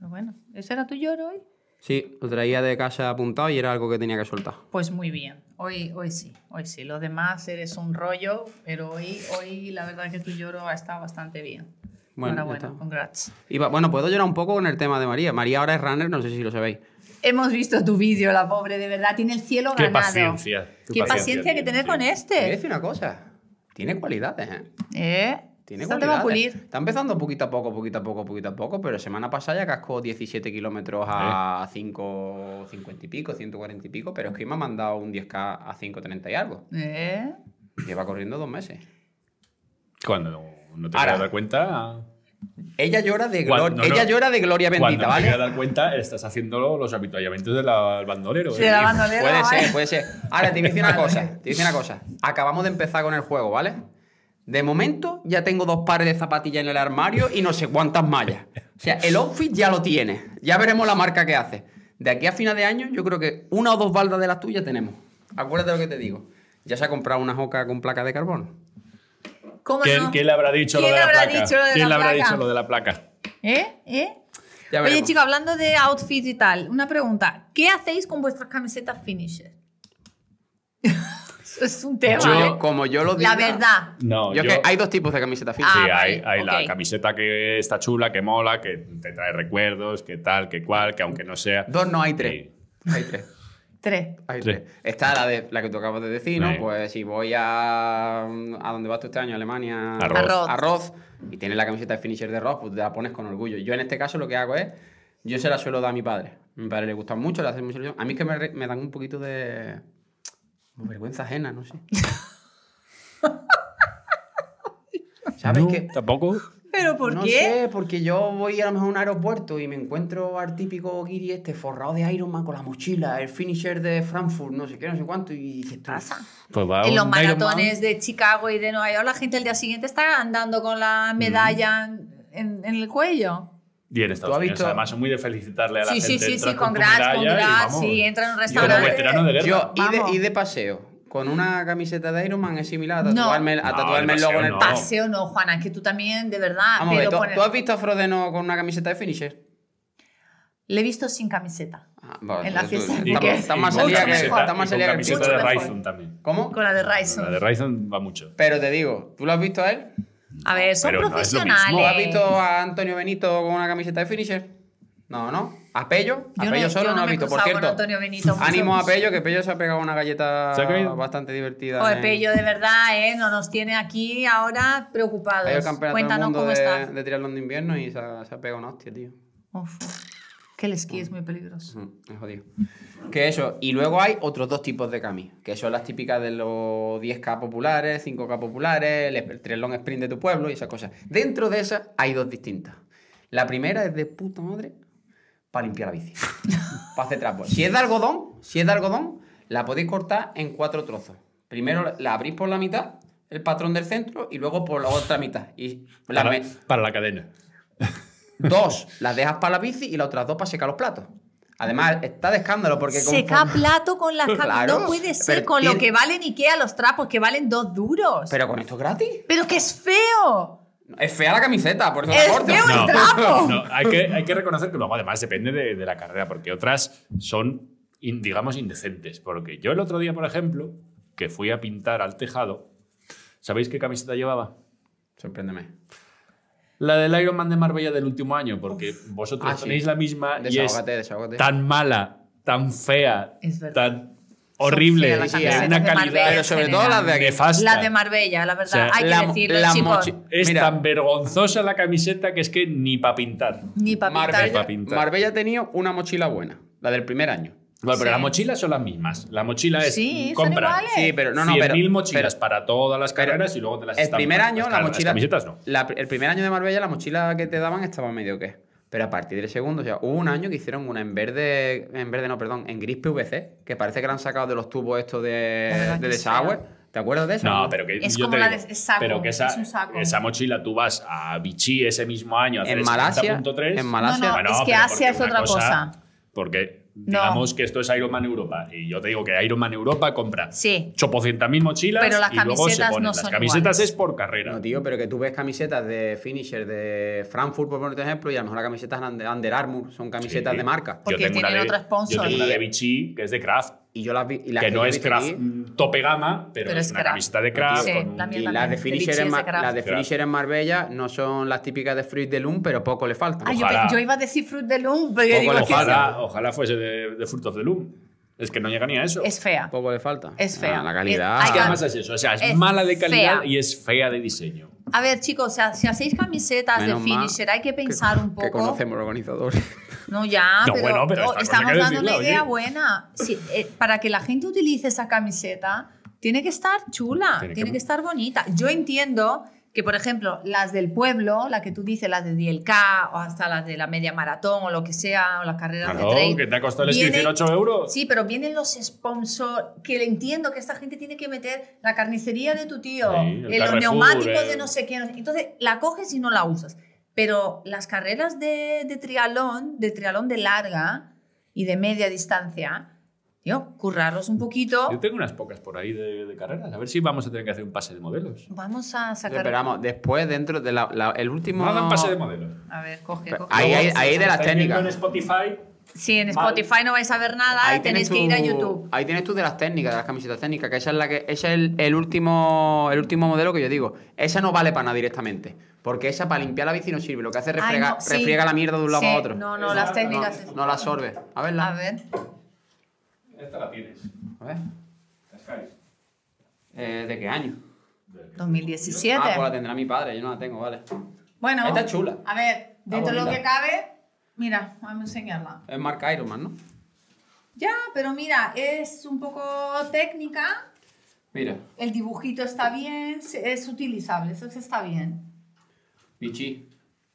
bueno, ¿ese era tu lloro hoy? Sí, lo traía de casa apuntado y era algo que tenía que soltar. Pues muy bien, hoy, hoy sí, hoy sí. Los demás eres un rollo, pero hoy, hoy la verdad es que tu lloro ha estado bastante bien. Bueno, bueno, congrats. Y bueno, puedo llorar un poco con el tema de María. María ahora es runner, no sé si lo sabéis. Hemos visto tu vídeo, la pobre, de verdad, tiene el cielo ganado. Qué, paciencia. Qué paciencia que tener con este. Quiero una cosa, tiene cualidades, ¿eh? ¿Eh? Tiene Está Pulir. Está empezando poquito a poco, poquito a poco, poquito a poco, pero semana pasada ya cascó 17 kilómetros a 5, 50 y pico, 140 y pico, pero es que me ha mandado un 10K a 5.30 y algo. ¿Eh? Lleva corriendo dos meses. Cuando no te vas dar cuenta... Ella llora de, gloria, ella llora de gloria bendita, ¿vale? Cuando te dar cuenta, estás haciendo los habituallamientos del bandolero. Sí, ¿eh? puede ser, puede ser. Ahora, te dice una cosa. Te dice una cosa. Acabamos de empezar con el juego, ¿vale? De momento ya tengo dos pares de zapatillas en el armario y no sé cuántas mallas. O sea, el outfit ya lo tiene. Ya veremos la marca que hace. De aquí a final de año yo creo que una o dos baldas de las tuyas tenemos. Acuérdate lo que te digo. Ya se ha comprado una joca con placa de carbón ¿Cómo ¿Quién, le habrá dicho lo de la placa? ¿Quién le habrá dicho lo de la placa? ¿Eh? ¿Eh? Oye, chicos, hablando de outfit y tal, una pregunta. ¿Qué hacéis con vuestras camisetas finisher? es, un tema. ¿eh? Como yo lo digo. La verdad. No, yo, que hay dos tipos de camiseta ah, finisher. sí, hay, la camiseta que está chula, que mola, que te trae recuerdos, que tal, que cual, que aunque no sea. Dos no hay tres. Hay tres. Tres. Hay tres. Está la, de, la que tú acabas de decir, ¿no? Pues si voy a. ¿A dónde vas tú este año? ¿A Alemania. Arroz. Arroz. Y tienes la camiseta de finisher de Arroz, pues te la pones con orgullo. Yo en este caso lo que hago es. Yo se la suelo dar a mi padre. A mi padre le gusta mucho, le hace mucho A mí es que me dan un poquito de vergüenza ajena, no sé. ¿Sabes qué? Tampoco. ¿Pero por no qué? sé, porque yo voy a a un aeropuerto y me encuentro al típico guiri este forrado de Iron Man con la mochila, el finisher de Frankfurt, no sé qué, no sé cuánto, y dices, traza Pues en los maratones de Chicago y de Nueva York, la gente el día siguiente está andando con la medalla en, el cuello. Y en Estados Unidos, además, es muy de felicitarle a la sí, gente. Sí, sí, sí, con congrats, sí, entra en un restaurante. de y, de, paseo, con una camiseta de Iron Man es similar a tatuarme, el logo en el no. paseo. No, Juana, es que tú también, de verdad. pero ¿tú, has visto a Frodeno con una camiseta de Finisher? Le he visto sin camiseta. Ah, en la fiesta. Está más que Está más salida que camiseta de Ryzen también. ¿Cómo? Con la de Ryzen. La de Ryzen va mucho. Pero te digo, ¿tú lo has visto a él? A ver, son profesionales. No, ¿Has visto a Antonio Benito con una camiseta de finisher? No, no. A Pello, a Pello solo no, ha has visto, por cierto. Antonio Benito, ánimo a Pello, que Pello se ha pegado una galleta bastante divertida. Oye, Pello, de verdad, ¿eh? No nos tiene aquí ahora preocupados. Cuéntanos cómo está. de triatlón de invierno y se ha, se ha pegado una hostia, tío. Uf. Que el esquí es muy peligroso. Es jodido. Que eso. Y luego hay otros dos tipos de camis, que son las típicas de los 10K populares, 5K populares, el triatlón sprint de tu pueblo y esas cosas. Dentro de esas hay dos distintas. La primera es de puta madre para limpiar la bici, para hacer trapos. Si es de algodón, si es de algodón, la podéis cortar en cuatro trozos. Primero la abrís por la mitad, el patrón del centro, y luego por la otra mitad. Y para la cadena dos las dejas para la bici y las otras dos para secar los platos. Además, está de escándalo porque... Seca plato con las claro, No puede ser con lo que valen Ikea los trapos, que valen dos duros. Pero con esto es gratis. Pero que es feo. Es fea la camiseta, por eso es la corto. feo el trapo. hay, que, hay que reconocer que luego además depende de, la carrera, porque otras son, digamos, indecentes. Porque yo el otro día, por ejemplo, que fui a pintar al tejado, ¿sabéis qué camiseta llevaba? Sorpréndeme la del Iron Man de Marbella del último año, porque vosotros ah, tenéis la misma y es tan mala, tan fea, tan horrible, una calidad, sobre todo las de de Marbella, la verdad, hay que decirlo, Es tan vergonzosa la camiseta que es que ni para pintar. Ni para Marbella, pintar. Marbella ha tenido una mochila buena, la del primer año pero las mochilas son las mismas. La mochila es compra. Sí, pero no, mil mochilas para todas las carreras y luego te las El primer año la mochila, el primer año de Marbella la mochila que te daban estaba medio que. Pero a partir del segundo, o sea, hubo un año que hicieron una en verde, en verde no, perdón, en gris PVC, que parece que la han sacado de los tubos estos de, de desagüe. ¿Te acuerdas de eso? No, pero que es la pero que esa, esa mochila tú vas a Vichy ese mismo año a hacer en Malasia, En Malasia, no, es que Asia es otra cosa porque Digamos que esto es Ironman Europa. Y yo te digo que Ironman Europa compra sí. 800.000 mochilas pero las y luego son ponen. las camisetas es por carrera. No, tío, pero que tú ves camisetas de Finisher, de Frankfurt, por ponerte ejemplo, y a lo mejor las camisetas de Under Armour son camisetas de marca. Porque tienen otra otro sponsor. una de Vichy, que es de Kraft. Y yo las vi. Y las que, no es craft mm". tope gama, pero, es, una de craft. Y las de, finisher en en Marbella no son las típicas de Fruit de Loom, pero poco le falta. Ah, yo, iba a decir Fruit de Loom, pero digo ojalá, ojalá fuese de, de Fruit of the Loom. Es que no llega ni a eso. Es fea. Poco le falta. Es fea. Ah, la calidad. Es, que además es eso. O sea, es, mala de calidad y es fea de diseño. A ver, chicos, o sea, si hacéis camisetas de finisher, hay que pensar un poco. Que conocemos organizadores. No, ya, pero, bueno, pero estamos dando una idea buena. Eh, para que la gente utilice esa camiseta, tiene que estar chula, tiene, que... estar bonita. Yo entiendo que, por ejemplo, las del pueblo, la que tú dices, las de 10 o hasta las de la media maratón o lo que sea, o las carreras claro, de que te ha costado 18 euros. Sí, pero vienen los sponsors, que entiendo que esta gente tiene que meter la carnicería de tu tío, el los neumáticos de no sé quién Entonces, la coges y no la usas. Pero las carreras de, de trialón, de trialón de larga y de media distancia, yo, curraros un poquito. Yo tengo unas pocas por ahí de, carreras. A ver si vamos a tener que hacer un pase de modelos. Vamos a sacar. Pero vamos, después, dentro del último. Vamos un pase de modelos. A ver, coge, Ahí, de las técnicas. en Spotify si en Spotify no vais a ver nada, ahí tenéis que ir a YouTube. Ahí tienes tú de las técnicas, de las camisetas técnicas, que esa es la que es el, último el último modelo que yo digo. Esa no vale para nada directamente, porque esa para limpiar la bici no sirve, lo que hace es refrega, refriega la mierda de un lado a otro. No, no, las técnicas no, las la absorbe. A verla. A ver. Esta la tienes. A ver. Eh, ¿De qué año? 2017. Ah, pues la tendrá mi padre, yo no la tengo, vale. Bueno. Esta es chula. A ver, dentro de lo que cabe, Mira, vamos a enseñarla. Es marca Ironman, ¿no? Ya, pero mira, es un poco técnica. Mira. El dibujito está bien, es utilizable, eso está bien. Vichy.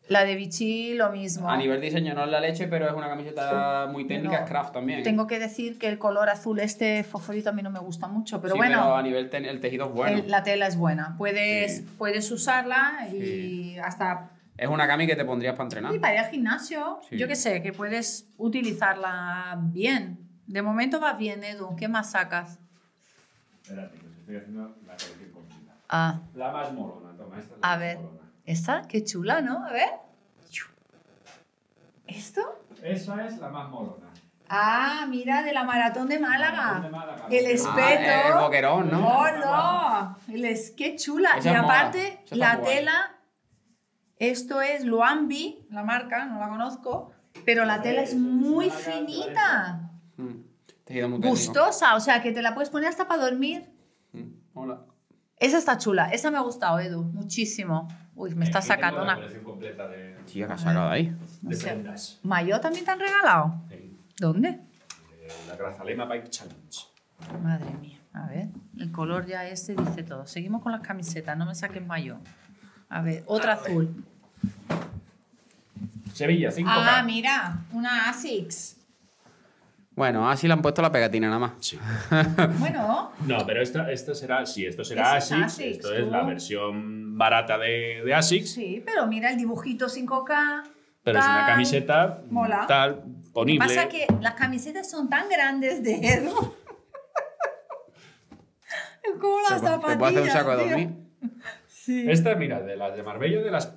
La de Vichy, lo mismo. A nivel diseño no es la leche, pero es una camiseta muy técnica, es craft también. Tengo que decir que el color azul este fosforito a mí no me gusta mucho, pero sí, bueno. Pero a nivel el tejido es bueno. la tela es buena. Puedes, puedes usarla y hasta es una cami que te pondrías para entrenar. Y para ir al gimnasio, yo qué sé, que puedes utilizarla bien. De momento vas bien, Edu. ¿Qué más sacas? Espérate, que estoy haciendo la colección Ah. La más morona, toma, esta es la A ver, esta, qué chula, ¿no? A ver. ¿Esto? Esa es la más morona. Ah, mira, de la maratón de Málaga. el espeto. Ah, el boquerón, ¿no? ¡Oh, no. El es, qué chula. y aparte, la tela esto es Luambi, la marca, no la conozco, pero la tela es muy finita. Mm, gustosa, o sea que te la puedes poner hasta para dormir. Mm, hola. Esa está chula, esa me ha gustado, Edu, muchísimo. Uy, me está sacando una. Tía, que has sacado ahí. ¿Mayo también te han regalado? ¿Dónde? Eh, la Grazalema Bike Challenge. Madre mía, a ver, el color ya este dice todo. Seguimos con las camisetas, no me saques mayo. A ver, otra ah, azul. Sevilla, 5K. Ah, mira, una ASICS. Bueno, así le han puesto la pegatina nada más. Sí. bueno. No, pero será, sí, esto será ASICS, Esto es la versión barata de, de, ASICS. Sí, pero mira el dibujito 5K. Pero es una camiseta Mola. tal, ponible. Lo que pasa que las camisetas son tan grandes de Edo. es como las zapatillas. ¿Te puedo hacer un saco de dormir? Esta, mira, de las de Marbello de las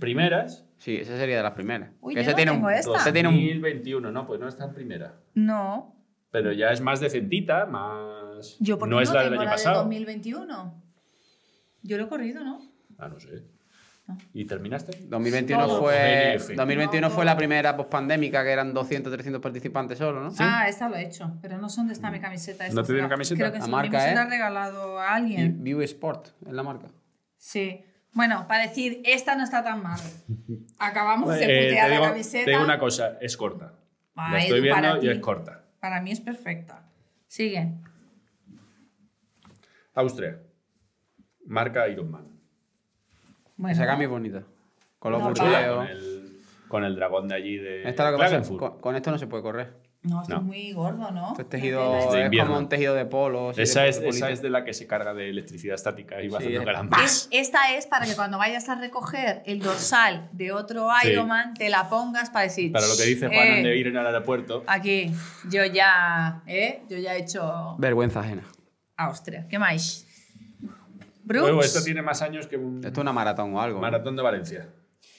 primeras. Sí, esa sería de las primeras. Uy, yo no tiene tengo un, esta. 2021, no, pues no es tan primera. No. Pero ya es más decentita, más. Yo porque no, es la del año la pasado. 2021. Yo lo he corrido, ¿no? Ah, no sé. ¿Y terminaste? 2021 fue, 2021 fue la primera pospandémica, que eran 200, 300 participantes solo, ¿no? Ah, esta lo he hecho, pero no sé dónde está mi camiseta. Esta ¿No te dieron camiseta? la marca, es la he ¿eh? regalado a alguien. View Sport es la marca. Sí. Bueno, para decir, esta no está tan mal. Acabamos de eh, putear la camiseta. Te una cosa, es corta. la estoy viendo y es corta. Para mí es perfecta. Sigue. Austria. Marca Ironman. Man. Esa cami es bonita. Con los no, Con el, dragón de allí de. que con esto no se puede correr. No, esto es muy gordo, ¿no? tejido de como un tejido de polo. esa, es, esa, es, de la que se carga de electricidad estática y va haciendo más esta es para que cuando vayas a recoger el dorsal de otro Ironman te la pongas para decir... Para lo que dice Juan eh, de ir en el aeropuerto. Aquí, yo ya, ¿eh? yo ya he hecho... Vergüenza ajena. Austria, ¿qué más? Bruce esto tiene más años que un... Esto es una maratón o algo. Maratón de Valencia.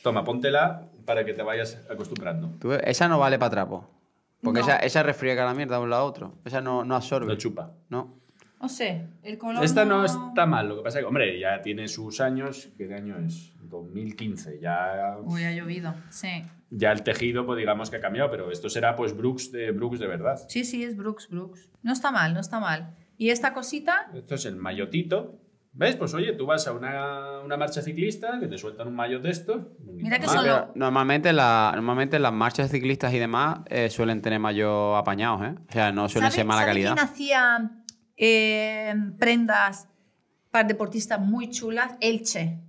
Toma, póntela para que te vayas acostumbrando. esa no vale para trapo. Porque esa ella, refriega la mierda de un lado a otro. Esa no, no absorbe. No chupa. No. No sé, el color. Esta no... está mal, lo que pasa es que, hombre, ya tiene sus años. ¿Qué año es? 2015, ya. Uy, ha llovido, sí. Ya el tejido, pues digamos que ha cambiado, pero esto será pues Brooks de Brooks de verdad. Sí, sí, es Brooks, Brooks. No está mal, no está mal. ¿Y esta cosita? Esto es el mayotito. ¿Ves? Pues oye, tú vas a una, marcha ciclista que te sueltan un maillot de estos. Mira que solo... normalmente, la, normalmente las marchas ciclistas y demás eh, suelen tener mayor apañados, ¿eh? O sea, no suelen ser mala calidad. quién hacía eh, prendas para deportistas muy chulas? Elche.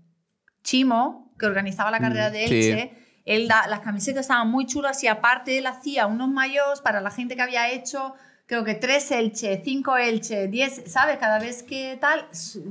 Chimo, que organizaba la mm, carrera de Elche. Él, las camisetas estaban muy chulas y aparte él hacía unos mayos para la gente que había hecho creo que tres Elche, cinco Elche, diez, ¿sabes? Cada vez que tal,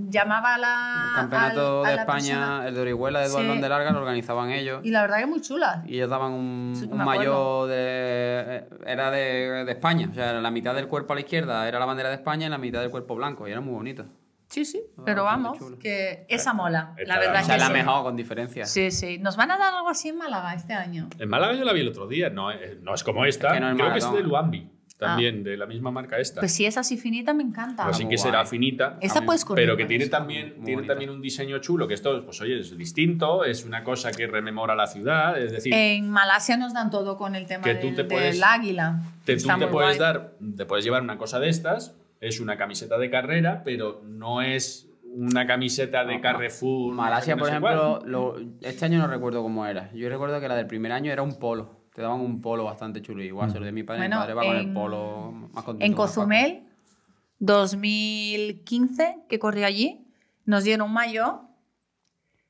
llamaba a la. El campeonato de España, el de Orihuela, de Baldón de Larga, lo organizaban ellos. Y la verdad que muy chula. Y ellos daban un, mayor de. Eh, era de, España, o sea, la mitad del cuerpo a la izquierda era la bandera de España y la mitad del cuerpo blanco, y era muy bonito. Sí, sí, pero vamos, que esa mola, la verdad. es o la mejor con diferencia. Sí, sí. ¿Nos van a dar algo así en Málaga este año? En Málaga yo la vi el otro día, no, eh, es como esta, creo que es de Luambi. Ah. también, de la misma marca esta. Pues si es así finita, me encanta. Así que será finita. Esta puedes correr. Pero que tiene también, tiene también un diseño chulo, que esto, pues oye, es distinto, es una cosa que rememora la ciudad, es decir... En Malasia nos dan todo con el tema del, águila. Te, tú te puedes dar, te puedes llevar una cosa de estas, es una camiseta de carrera, pero no es una camiseta de ah, Carrefour. Malasia, por ejemplo, este año no recuerdo cómo era. Yo recuerdo que la del primer año era un polo te daban un polo bastante chulo. Igual, el de mi padre, mi padre va con el polo más contento. En Cozumel, 2015, que corrí allí, nos dieron un mayo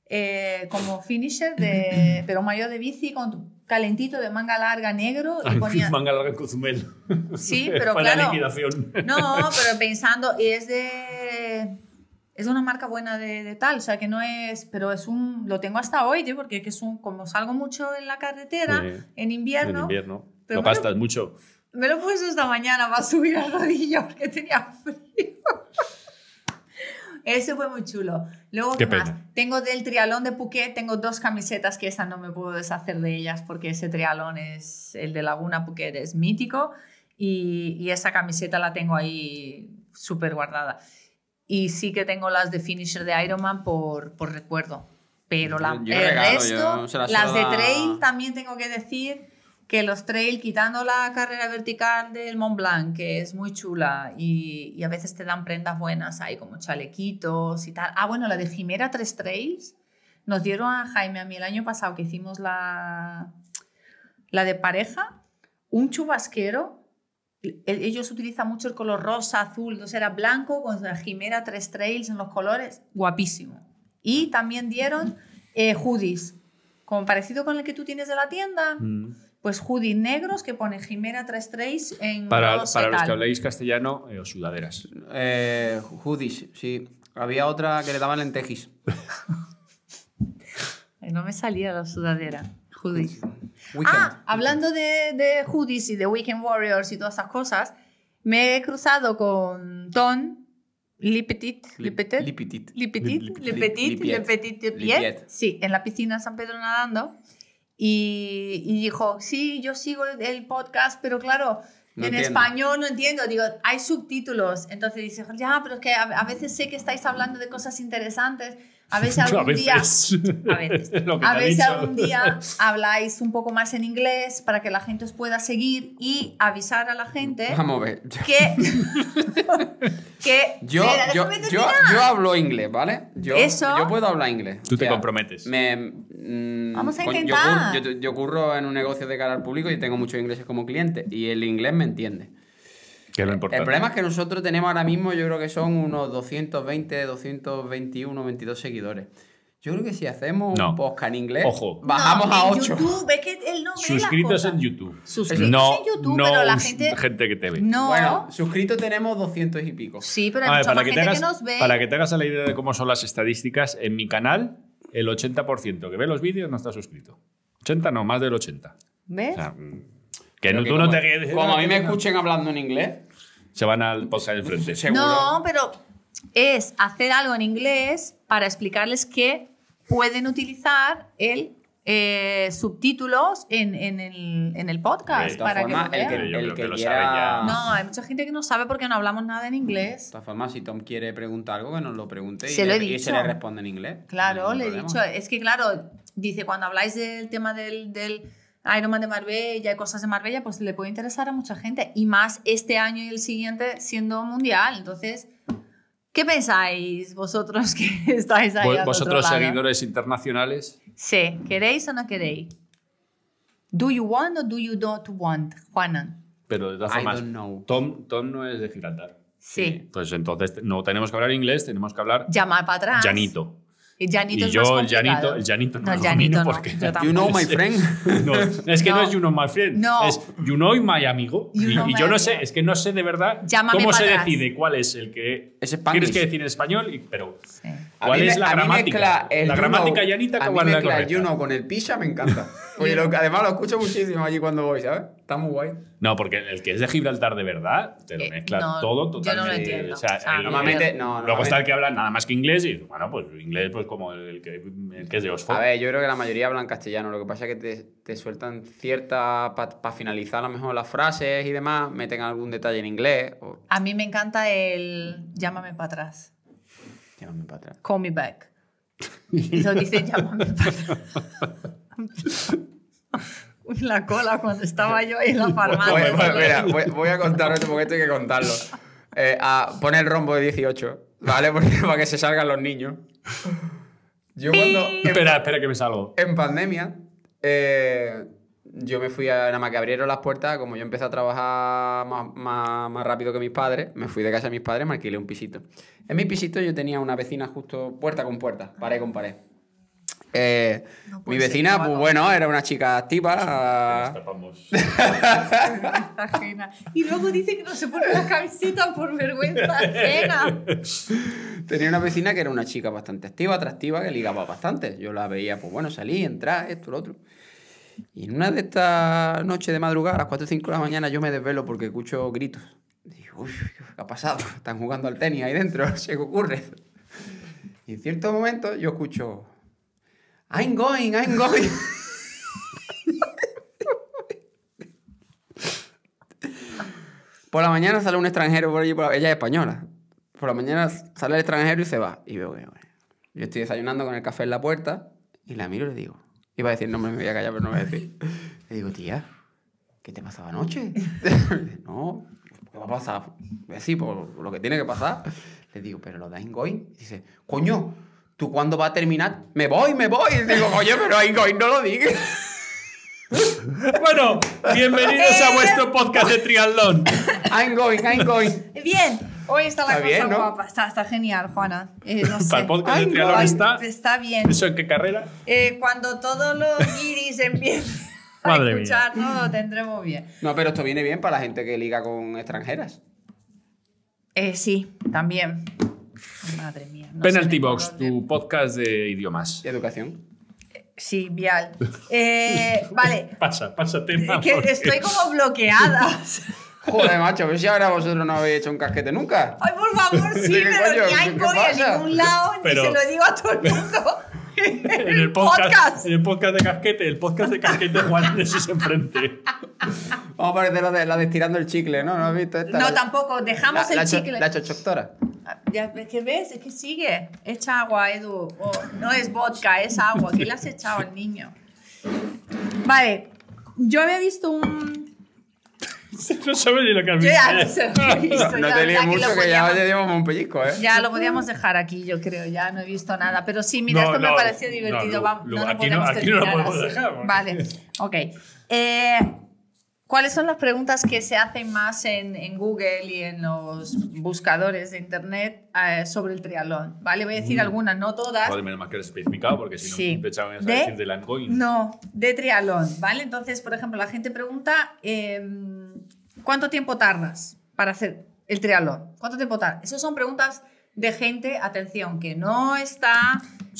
eh, como finisher, de, pero un mayo de bici con calentito de manga larga negro. Y ah, Manga larga en Cozumel. Sí, pero Para claro. La liquidación. No, pero pensando, y es de es una marca buena de, de, tal, o sea que no es, pero es un, lo tengo hasta hoy, tío, porque es un, como salgo mucho en la carretera, en invierno. En invierno. Pero gastas mucho. Me lo puse esta mañana para subir al rodillo porque tenía frío. Ese fue muy chulo. Luego, ¿qué, más? Tengo del trialón de Phuket, tengo dos camisetas que esas no me puedo deshacer de ellas porque ese trialón es, el de Laguna Phuket es mítico y, y esa camiseta la tengo ahí súper guardada. Y sí que tengo las de Finisher de Ironman por, por recuerdo. Pero la, el resto, las, de Trail también tengo que decir que los trail, quitando la carrera vertical del Mont Blanc, que es muy chula y, a veces te dan prendas buenas ahí, como chalequitos y tal. Ah, bueno, la de Jimera Tres Trails nos dieron a Jaime a mí el año pasado que hicimos la, la de pareja, un chubasquero ellos utilizan mucho el color rosa, azul, entonces era blanco con la Jimera Tres Trails en los colores, guapísimo. Y ah. también dieron eh, hoodies, como parecido con el que tú tienes de la tienda. Mm. Pues hoodies negros que pone Jimera Tres Trails en. Para, para los que habléis castellano eh, o sudaderas. Eh, hoodies, sí. Había otra que le daban en lentejis. no me salía la sudadera. Ah, hablando de, de, hoodies y de Weekend Warriors y todas esas cosas, me he cruzado con Don Lipetit, Lipetit, Lipetit, Lipetit, Lipetit, Lipetit, Lipetit, sí, en la piscina de San Pedro nadando. Y, y dijo, sí, yo sigo el, podcast, pero claro, en español no entiendo, digo, hay subtítulos. Entonces dice, ya, pero es que a, a, veces sé que estáis hablando de cosas interesantes, a ver si algún veces. día, algún día habláis un poco más en inglés para que la gente os pueda seguir y avisar a la gente. Que. yo, hablo inglés, ¿vale? Yo, puedo hablar inglés. Tú te comprometes. Mm, Vamos a intentar. Yo, yo, curro en un negocio de cara público y tengo muchos ingleses como cliente y el inglés me entiende. El problema es que nosotros tenemos ahora mismo, yo creo que son unos 220, 221, 22 seguidores. Yo creo que si hacemos un podcast en inglés, Ojo. bajamos a 8. Suscritos en YouTube. Suscritos en YouTube, pero la gente... gente que te ve. Bueno, suscritos tenemos 200 y pico. Sí, pero hay para que gente te hagas, que nos Para que te la idea de cómo son las estadísticas, en mi canal, el 80% que ve los vídeos no está suscrito. 80 no, más del 80. ¿Ves? Mm, que, no, que tú como, no te... Como a mí me escuchen hablando en inglés se van a posar pues, frente, Seguro. No, pero es hacer algo en inglés para explicarles que pueden utilizar el eh, subtítulos en, el, podcast. para que No, hay mucha gente que no sabe porque no hablamos nada en inglés. De todas formas, si Tom quiere preguntar algo, que nos lo pregunte y, se le responde en inglés. Claro, le he dicho. Es que, claro, dice, cuando habláis del tema del hay Man de Marbella y cosas de Marbella, pues le puede interesar a mucha gente. Y más este año y el siguiente siendo mundial. Entonces, ¿qué pensáis vosotros que estáis ahí? ¿Vosotros otro seguidores internacionales? Sí, ¿queréis o no queréis? ¿Do you want o do you don't want, Juanan? Pero de todas Tom, Tom no es de Gibraltar. Sí. sí. Pues entonces no tenemos que hablar inglés, tenemos que hablar. Llamar para atrás. Llanito. Y Janito y yo, es más Janito, no, el Janito no, porque You know my friend. No, es que no. es you know my friend, es you know my amigo. y, yo no sé, es que no sé de verdad cómo se decide cuál es el que es tienes que decir en español, pero cuál es la gramática. La gramática Janita, con es la You know con el pisha me encanta. Oye, además lo escucho muchísimo allí cuando voy, ¿sabes? Está muy guay. No, porque el que es de Gibraltar de verdad, te lo eh, mezcla todo totalmente. Yo no lo entiendo. normalmente, no, Luego está el que habla nada más que inglés y, bueno, pues inglés pues como el que, el que es de Oxford. A ver, yo creo que la mayoría hablan castellano. Lo que pasa es que te, te sueltan cierta... Para finalizar a lo mejor las frases y demás, meten algún detalle en inglés. A mí me encanta el llámame para atrás. Llámame para atrás. Call me back. Eso dice llámame para atrás. la cola cuando estaba yo ahí en la pues, pues, farmacia. Pues, voy, a contarlo porque esto hay que contarlo. Eh, pon el rombo de 18, ¿vale? Porque, para que se salgan los niños. Yo cuando... espera, espera que me salgo. En pandemia, eh, yo me fui a... Nada más que abrieron las puertas, como yo empecé a trabajar más, rápido que mis padres, me fui de casa de mis padres, me alquilé un pisito. En mi pisito yo tenía una vecina justo puerta con puerta, pared con pared. Eh, mi vecina, pues bueno, era una chica activa. Nos Y luego dice que no se pone la camiseta por vergüenza ajena. Tenía una vecina que era una chica bastante activa, atractiva, que ligaba bastante. Yo la veía, pues bueno, salí, entrar, esto, lo otro. Y en una de estas noches de madrugada, a las 4 o 5 de la mañana, yo me desvelo porque escucho gritos. Digo, ¿qué ha pasado? Están jugando al tenis ahí dentro, ¿Se qué ocurre. Y en cierto momento yo escucho I'm going, I'm going. por la mañana sale un extranjero por allí, ella es española. Por la mañana sale el extranjero y se va. Y veo que, yo estoy desayunando con el café en la puerta y la miro y le digo. Iba a decir, no me voy a callar, pero no voy a decir. Le digo, tía, ¿qué te pasaba anoche? no, ¿qué va a pasar? Sí, por lo que tiene que pasar. Le digo, pero lo da I'm going. dice, coño ¿tú cuándo va a terminar? Me voy, me voy. Y digo, oye, pero ahí, going, no lo digas. bueno, bienvenidos a vuestro podcast de triatlón. I'm going, I'm going. Bien. Hoy está la cosa guapa, está, genial, Juana. Eh, no sé. el podcast de triatlón está. Está bien. ¿Eso en qué carrera? Eh, cuando todos los guiris empiecen a escuchar, escucharnos, tendremos bien. No, pero esto viene bien para la gente que liga con extranjeras. Eh, sí, también. Madre mía. No Penalty Box, tu podcast de idiomas. ¿Y educación? Sí, vial. Eh, vale. Pasa, pásate tema. Que estoy como bloqueada. Joder, macho, pero pues si ahora vosotros no habéis hecho un casquete nunca. Ay, por favor, sí, pero ni hay en ningún lado, ni se lo digo a todo el mundo. en el podcast, En el podcast de casquete, el podcast de casquete Juan de enfrente. Vamos a parecer la de, la estirando el chicle, ¿no? ¿No has visto esta? No, tampoco, dejamos el chicle. la chochoctora. Ah, ya, que ves, es que sigue. Echa agua, Edu. Oh, no es vodka, es agua. ¿qué le has echado al niño. Vale, yo había visto un no sabes ni lo que has visto. ya no sé. mucho, que, podíamos, ya, ya llevamos un pellizco, ¿eh? Ya lo podíamos dejar aquí, yo creo. Ya no he visto nada. Pero sí, mira, esto me parecido divertido. Vamos, no, lo, aquí, no, aquí no lo podemos dejar. Vale, ok. Eh, ¿Cuáles son las preguntas que se hacen más en, Google y en los buscadores de Internet eh, sobre el trialón? ¿Vale? Voy a decir mm. algunas, no todas. menos que especificado porque si no a decir No, de trialón. ¿vale? Entonces, por ejemplo, la gente pregunta, em, ¿cuánto tiempo tardas para hacer el trialón? ¿Cuánto tiempo tardas? Esas son preguntas de gente, atención, que no está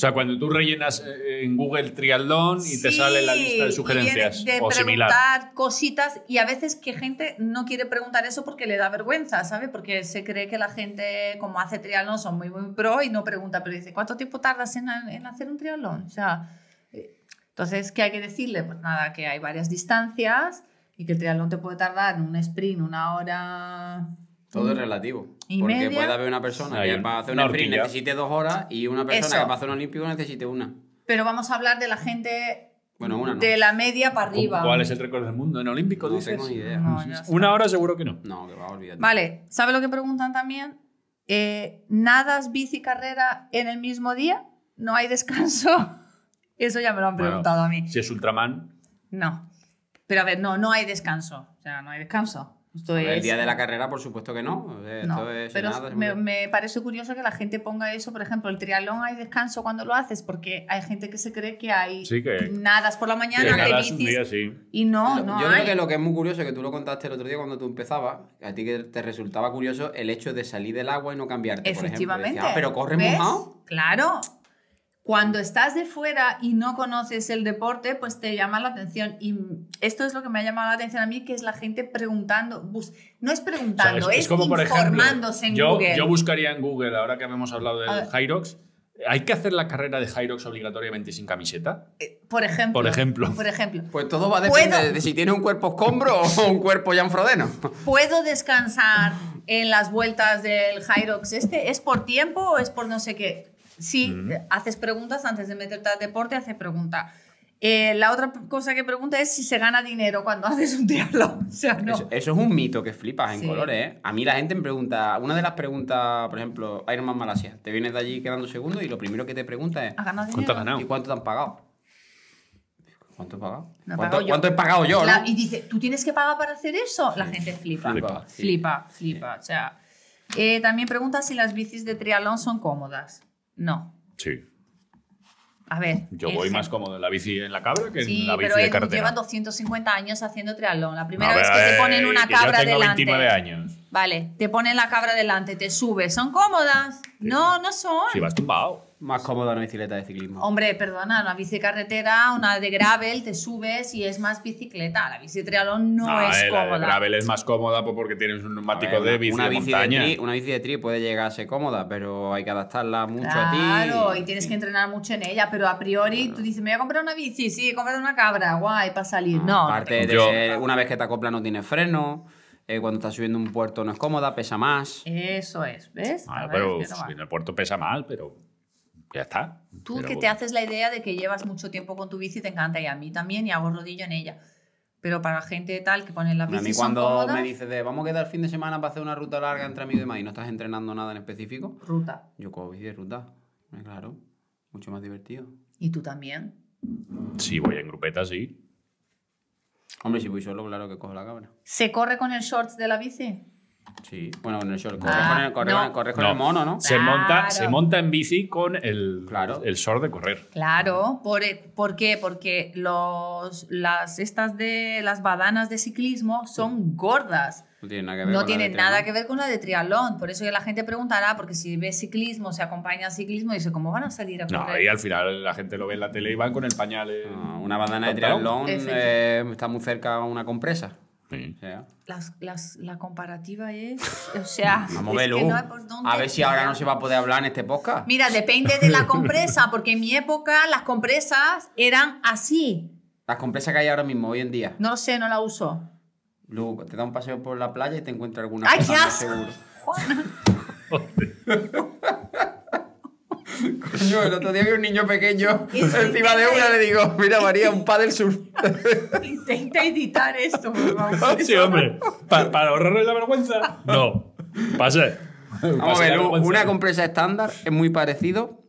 o sea, cuando tú rellenas eh, eh, en Google triatlón y te sale la lista de sugerencias de o preguntar similar. cositas y a veces que gente no quiere preguntar eso porque le da vergüenza, ¿sabes? Porque se cree que la gente como hace triatlón son muy muy pro y no pregunta, pero dice, ¿cuánto tiempo tardas en, hacer un triatlón? O sea, eh, entonces, ¿qué hay que decirle? Pues nada, que hay varias distancias y que el triatlón te puede tardar en un sprint una hora todo es mm. relativo. porque puede haber una persona que para hacer un sprint necesite dos horas y una persona que para hacer un olímpico necesite una. Pero vamos a hablar de la gente De la media para arriba. ¿Cuál es el récord del mundo en olímpico? No tengo idea. Mm, una hora seguro que no. No, que va a olvidar. Vale, ¿sabe lo que preguntan también? Eh, ¿Nadas, bici, carrera en el mismo día? ¿No hay descanso? Eso ya me lo han preguntado a mí. Si es Ultraman. No. Pero a ver, no, no hay descanso. O sea, no hay descanso. El día de la eh, carrera, por supuesto que no. Eh, pero me, parece curioso que la gente ponga eso, por ejemplo, el triatlón hay descanso cuando lo haces, porque hay gente que se cree que hay nadas por la mañana, que y no, no Yo creo que lo que es muy curioso, que tú lo contaste el otro día cuando tú empezabas, a ti que te resultaba curioso el hecho de salir del agua y no cambiarte, Efectivamente. Por ejemplo. Ah, pero corres mojado. Claro, cuando estás de fuera y no conoces el deporte, pues te llama la atención. Y esto es lo que me ha llamado la atención a mí, que es la gente preguntando, bus no es preguntando, es, como, informándose por en yo, Google. Yo buscaría en Google, ahora que hemos hablado del Hyrox, ¿Hay que hacer la carrera de Hyrox obligatoriamente sin camiseta? Eh, por ejemplo. Por ejemplo. Por ejemplo. Pues todo va a depender de si tiene un cuerpo escombro o un cuerpo Janfrodeno. ¿Puedo descansar en las vueltas del Hyrox? ¿Este es por tiempo o es por no sé qué? Sí, haces preguntas antes de meterte al deporte, haces preguntas. Eh, la otra cosa que pregunta es si se gana dinero cuando haces un triatlón. eso, es un mito que flipas en colores. ¿eh? A mí la gente me pregunta, una de las preguntas, por ejemplo, Ironman Malasia, te vienes de allí quedando segundo y lo primero que te pregunta es: ¿Has ganado dinero? ¿Cuánto ganado? cuánto y cuánto te han pagado? ¿Cuánto he pagado? ¿Cuánto, he pagado yo? Y dice, ¿tú tienes que pagar para hacer eso? La gente flipa. Flipa, flipa, O sea, eh, también pregunta si las bicis de triatlón son cómodas. No. Sí. A ver. Yo voy más cómodo en la bici en la cabra que en la bici de carretera. Lleva 250 años haciendo triatlón. La primera vez que te ponen una cabra yo tengo delante. 29 años. Vale, te ponen la cabra delante, te subes. ¿Son cómodas? No, no son. Si vas tumbado más cómoda una bicicleta de ciclismo. Hombre, perdona, una bici carretera, una de gravel, te subes y es más bicicleta. La bici trialón no ah, es eh, cómoda. La gravel es más cómoda pues porque tienes un neumático de bici una de bici una bici de tri puede llegar a ser cómoda, pero hay que adaptarla mucho a ti. Claro, y tienes que entrenar mucho en ella, pero a priori tú dices, me voy a comprar una bici, sí, comprar una cabra, guay, para salir. Ah, no. Aparte, una vez que te acopla no tiene freno. Eh, cuando estás subiendo un puerto no es cómoda, pesa más. Eso es, ¿ves? Ah, pero subiendo el puerto pesa mal, pero ya está. Tú que te haces la idea de que llevas mucho tiempo con tu bici, te encanta y a mí también, y hago rodillo en ella. Pero para gente tal que pone la bici. A mí, cuando me dices vamos a quedar fin de semana para hacer una ruta larga entre mí y demás y no estás entrenando nada en específico. Ruta. Yo cojo bici de ruta. Claro. Mucho más divertido. ¿Y tú también? Sí, voy en grupeta, sí. Hombre, si voy solo, claro que cojo la cámara. ¿Se corre con el shorts de la bici? Sí, bueno, ah. con el short. Corre, el, el mono, ¿no? Se, monta, se monta en bici con el, claro. el short de correr. Claro, ¿por, por qué? Porque los, las, estas de, las badanas de ciclismo son gordas. No tiene nada que ver, con, la de triatlón. Por eso la gente preguntará, porque si ve ciclismo, se acompaña al ciclismo, y dice, ¿cómo van a salir a correr? No, y al final la gente lo ve en la tele y van con el pañal. Ah, una bandana de triatlón eh, está muy cerca a una compresa la comparativa es. O sea. Vamos que a ver si ahora no se va a poder hablar en este podcast. Mira, depende de la compresa, porque en mi época las compresas eran así. Las compresas que hay ahora mismo, hoy en día. No sé, no la uso. Luego te da un paseo por la playa y te encuentras alguna. ¡Ay, Coño, el otro día vi un niño pequeño encima de una le digo, mira María, un padre sur. Intenta editar esto, Sí, hombre. Para para ahorrarle la vergüenza. No. Pase. Vamos a ver, una compresa estándar es muy parecido.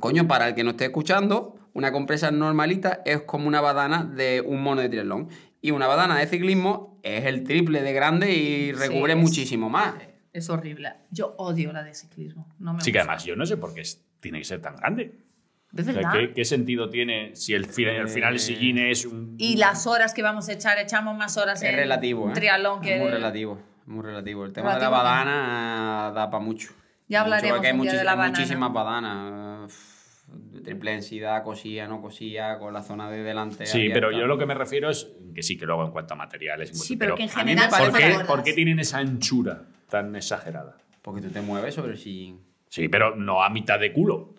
Coño, para el que no esté escuchando, una compresa normalita es como una badana de un mono de triatlón. Y una badana de ciclismo es el triple de grande y recubre muchísimo más. Es horrible. Yo odio la de ciclismo. No me que además yo no sé por qué es tiene que ser tan grande. ¿qué, sentido tiene si el, final, el final sillín es un... Y las horas que vamos a echar, echamos más horas es en relativo, ¿eh? triatlón que... Es muy relativo, muy relativo. El tema de la badana ah, da para mucho. Ya hablaremos de la badana. muchísimas badanas triple densidad, cosía, no cosía, con la zona de delante. Sí, pero yo lo que me refiero es que sí que luego en cuanto a materiales. Sí, pero, en general... ¿Por qué tienen esa anchura tan exagerada? Porque tú te mueves sobre el sillín. Sí, pero no a mitad de culo.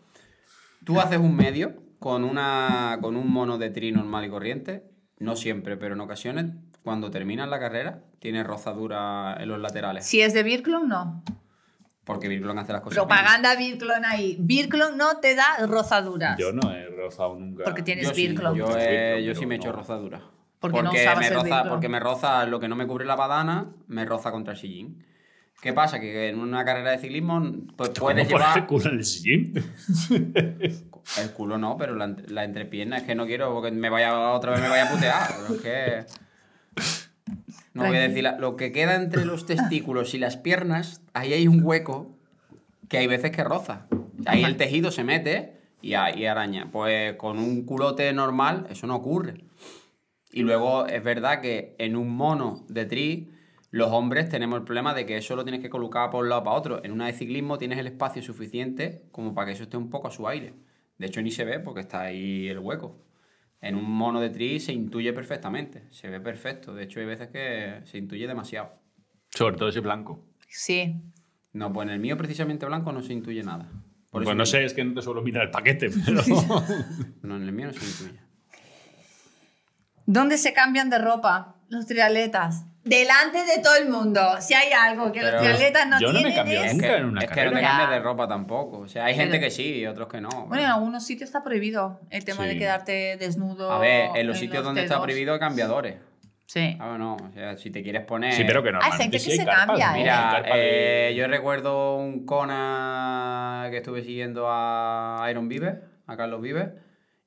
Tú haces un medio con, una, un mono de trino normal y corriente, no siempre, pero en ocasiones, cuando terminas la carrera, tienes rozadura en los laterales. Si es de Birklon, no. Porque Birklon hace las cosas. Propaganda Birklon ahí. Birklon no te da rozaduras. Yo no he rozado nunca. Porque tienes yo yo, sí me he hecho rozadura. Porque, me roza, porque me roza lo que no me cubre la badana, me roza contra el sillín. ¿Qué pasa? Que en una carrera de ciclismo pues puedes llevar. el culo en el el culo no, pero la, entrepierna es que no quiero que me vaya, otra vez me vaya a putear. No voy a decir. Lo que queda entre los testículos y las piernas, ahí hay un hueco que hay veces que roza. Ahí el tejido se mete y, y araña. Pues con un culote normal, eso no ocurre. Y luego es verdad que en un mono de tri los hombres tenemos el problema de que eso lo tienes que colocar por un lado para otro. En una de ciclismo tienes el espacio suficiente como para que eso esté un poco a su aire. De hecho, ni se ve porque está ahí el hueco. En un mono de tri se intuye perfectamente, se ve perfecto. De hecho, hay veces que se intuye demasiado. Sobre todo ese blanco. Sí. No, pues en el mío precisamente blanco no se intuye nada. pues no sé, es que no te suelo mirar el paquete, pero... no, en el mío no se intuye. ¿Dónde se cambian de ropa los trialetas? delante de todo el mundo. Si hay algo que los triatletas no yo tienen. Yo no me cambio es nunca que, en una es que no te cambias de ropa tampoco. O sea, hay gente que sí y otros que no. Bueno, en algunos sitios está prohibido el tema de quedarte desnudo. A ver, en los sitios donde está prohibido hay cambiadores. Sí. Ah, no, o sea, si te quieres poner. Sí, pero que no. Hay gente que sí, se cambia. Mira, eh, yo recuerdo un Kona que estuve siguiendo a Iron Vive, a Carlos Vive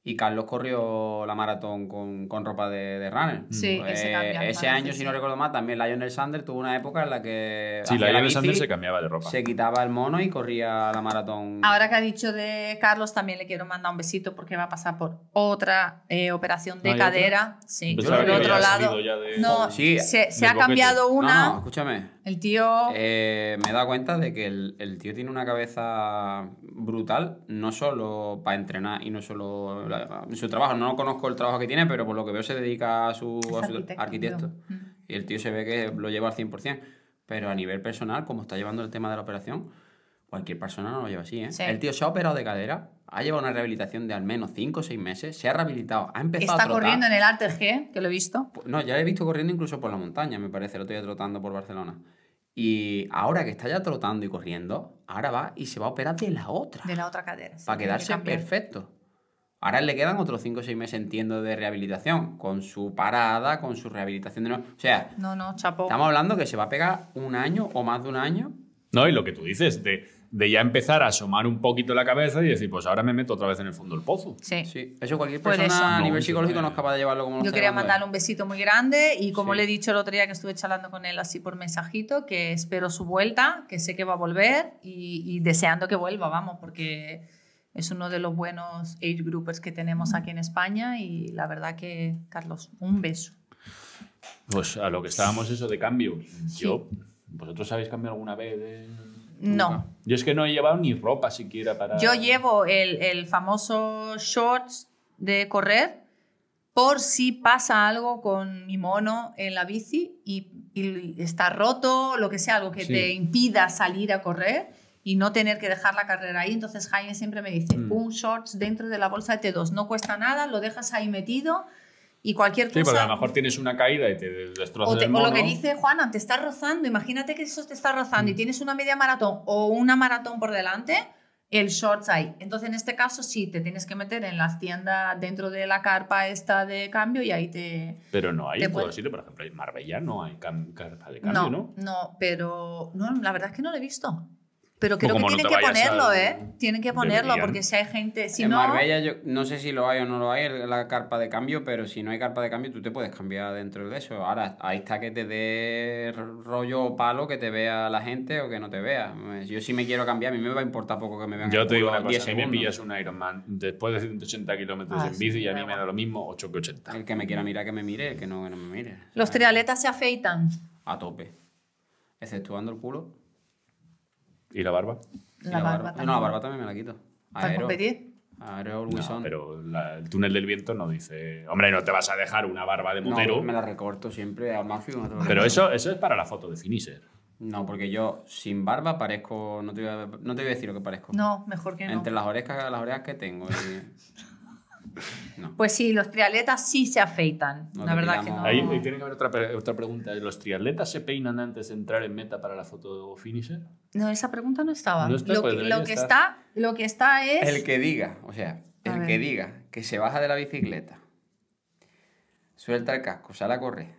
y Carlos corrió la maratón con, ropa de, de runner. Mm. Sí, eh, Ese año, si no recuerdo mal, también Lionel Sander tuvo una época en la que. Sí, Lionel Sander se cambiaba de ropa. Se quitaba el mono y corría la maratón. Ahora que ha dicho de Carlos, también le quiero mandar un besito porque va a pasar por otra eh, operación de cadera. Sí, por otro lado. No, sí, se, ha cambiado una. no, escúchame. El tío... Eh, me he dado cuenta de que el, tío tiene una cabeza brutal, no solo para entrenar y no solo su trabajo. No conozco el trabajo que tiene, pero por lo que veo se dedica a su, arquitecto. arquitecto. Mm. Y el tío se ve que lo lleva al 100%. Pero a nivel personal, como está llevando el tema de la operación, Cualquier persona no lo lleva así, ¿eh? El tío se ha operado de cadera, ha llevado una rehabilitación de al menos 5 o 6 meses, se ha rehabilitado, ha empezado Está a corriendo en el ATG, que lo he visto. No, ya lo he visto corriendo incluso por la montaña, me parece, lo estoy trotando por Barcelona. Y ahora que está ya trotando y corriendo, ahora va y se va a operar de la otra. De la otra cadera. para quedarse perfecto. Ahora le quedan otros 5 o 6 meses, entiendo, de rehabilitación, con su parada, con su rehabilitación de nuevo. O sea, no, no, chapo. estamos hablando que se va a pegar un año o más de un año. No, y lo que tú dices, de de ya empezar a asomar un poquito la cabeza y decir, pues ahora me meto otra vez en el fondo del pozo. Sí. sí. Eso cualquier persona a nivel psicológico no es capaz de llevarlo como Yo quería mandarle un besito muy grande y como le he dicho el otro día que estuve charlando con él así por mensajito, que espero su vuelta, que sé que va a volver y, deseando que vuelva, vamos, porque es uno de los buenos age groupers que tenemos aquí en España y la verdad que, Carlos, un beso. Pues a lo que estábamos eso de cambio. Yo, ¿vosotros habéis cambiado alguna vez? No. Yo es que no he llevado ni ropa siquiera para... Yo llevo el, famoso shorts de correr por si pasa algo con mi mono en la bici y, está roto, lo que sea, algo que te impida salir a correr y no tener que dejar la carrera ahí. Entonces Jaime siempre me dice, mm. un shorts dentro de la bolsa de T2, no cuesta nada, lo dejas ahí metido y cualquier cosa. Sí, pero a lo mejor tienes una caída y te destrozas. O, el mono. o lo que dice Juana, te estás rozando. Imagínate que eso te está rozando y mm. tienes una media maratón o una maratón por delante el shorts ahí. Entonces, en este caso, sí, te tienes que meter en las tiendas dentro de la carpa esta de cambio y ahí te. Pero no hay en todo sitio, por ejemplo, en Marbella no hay carpa de cambio, ¿no? No, no pero no, la verdad es que no lo he visto. Pero creo que tienen, que ponerlo, ¿eh? tienen que ponerlo, porque si hay gente. Si en no... Marbella, no sé si lo hay o no lo hay, la carpa de cambio, pero si no hay carpa de cambio, tú te puedes cambiar dentro de eso. Ahora, ahí está que te dé rollo o palo que te vea la gente o que no te vea. Eh, yo sí me quiero cambiar, a mí me va a importar poco que me vean. Yo te digo una cosa: si me pillas un Ironman después de 180 kilómetros ah, en bici, y a mí me da lo mismo 8 que 80. El que me quiera mirar, que me mire, que no, me mire. Los trialetas se afeitan. A tope. Exceptuando el culo. ¿Y la barba? La, barba, también. No, la barba también me la quito. ¿Para Aero. competir? Aero no, pero el túnel del viento no dice, hombre, no te vas a dejar una barba de motero. No, me la recorto siempre al máximo. Ah, pero eso, eso es para la foto de finisher. No, porque yo sin barba parezco. No te, voy a, decir lo que parezco. No, mejor que no. Entre las orejas, las orejas que tengo. Eh. Pues sí, los triatletas sí se afeitan. la verdad que no. Ahí, tiene que haber otra, otra pregunta. ¿Los triatletas se peinan antes de entrar en meta para la foto finisher? No, esa pregunta no estaba. Pues lo, que, está, lo que está es. El que diga, o sea, el que diga que se baja de la bicicleta, suelta el casco, sale a correr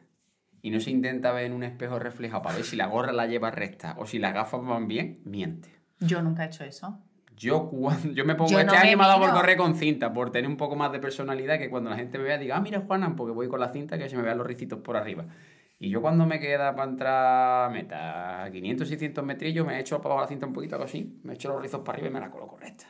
y no se intenta ver en un espejo reflejado para ver si la gorra la lleva recta o si las gafas van bien, miente. Yo nunca he hecho eso. Yo, cuando, yo me pongo este me por correr con cinta, por tener un poco más de personalidad, que cuando la gente me vea diga, ah, mira Juanan, porque voy con la cinta que se me vean los ricitos por arriba. Y yo cuando me queda para entrar meta 500, 600 metrillos, me echo para abajo la cinta un poquito, algo así, me echo los rizos para arriba y me la coloco recta.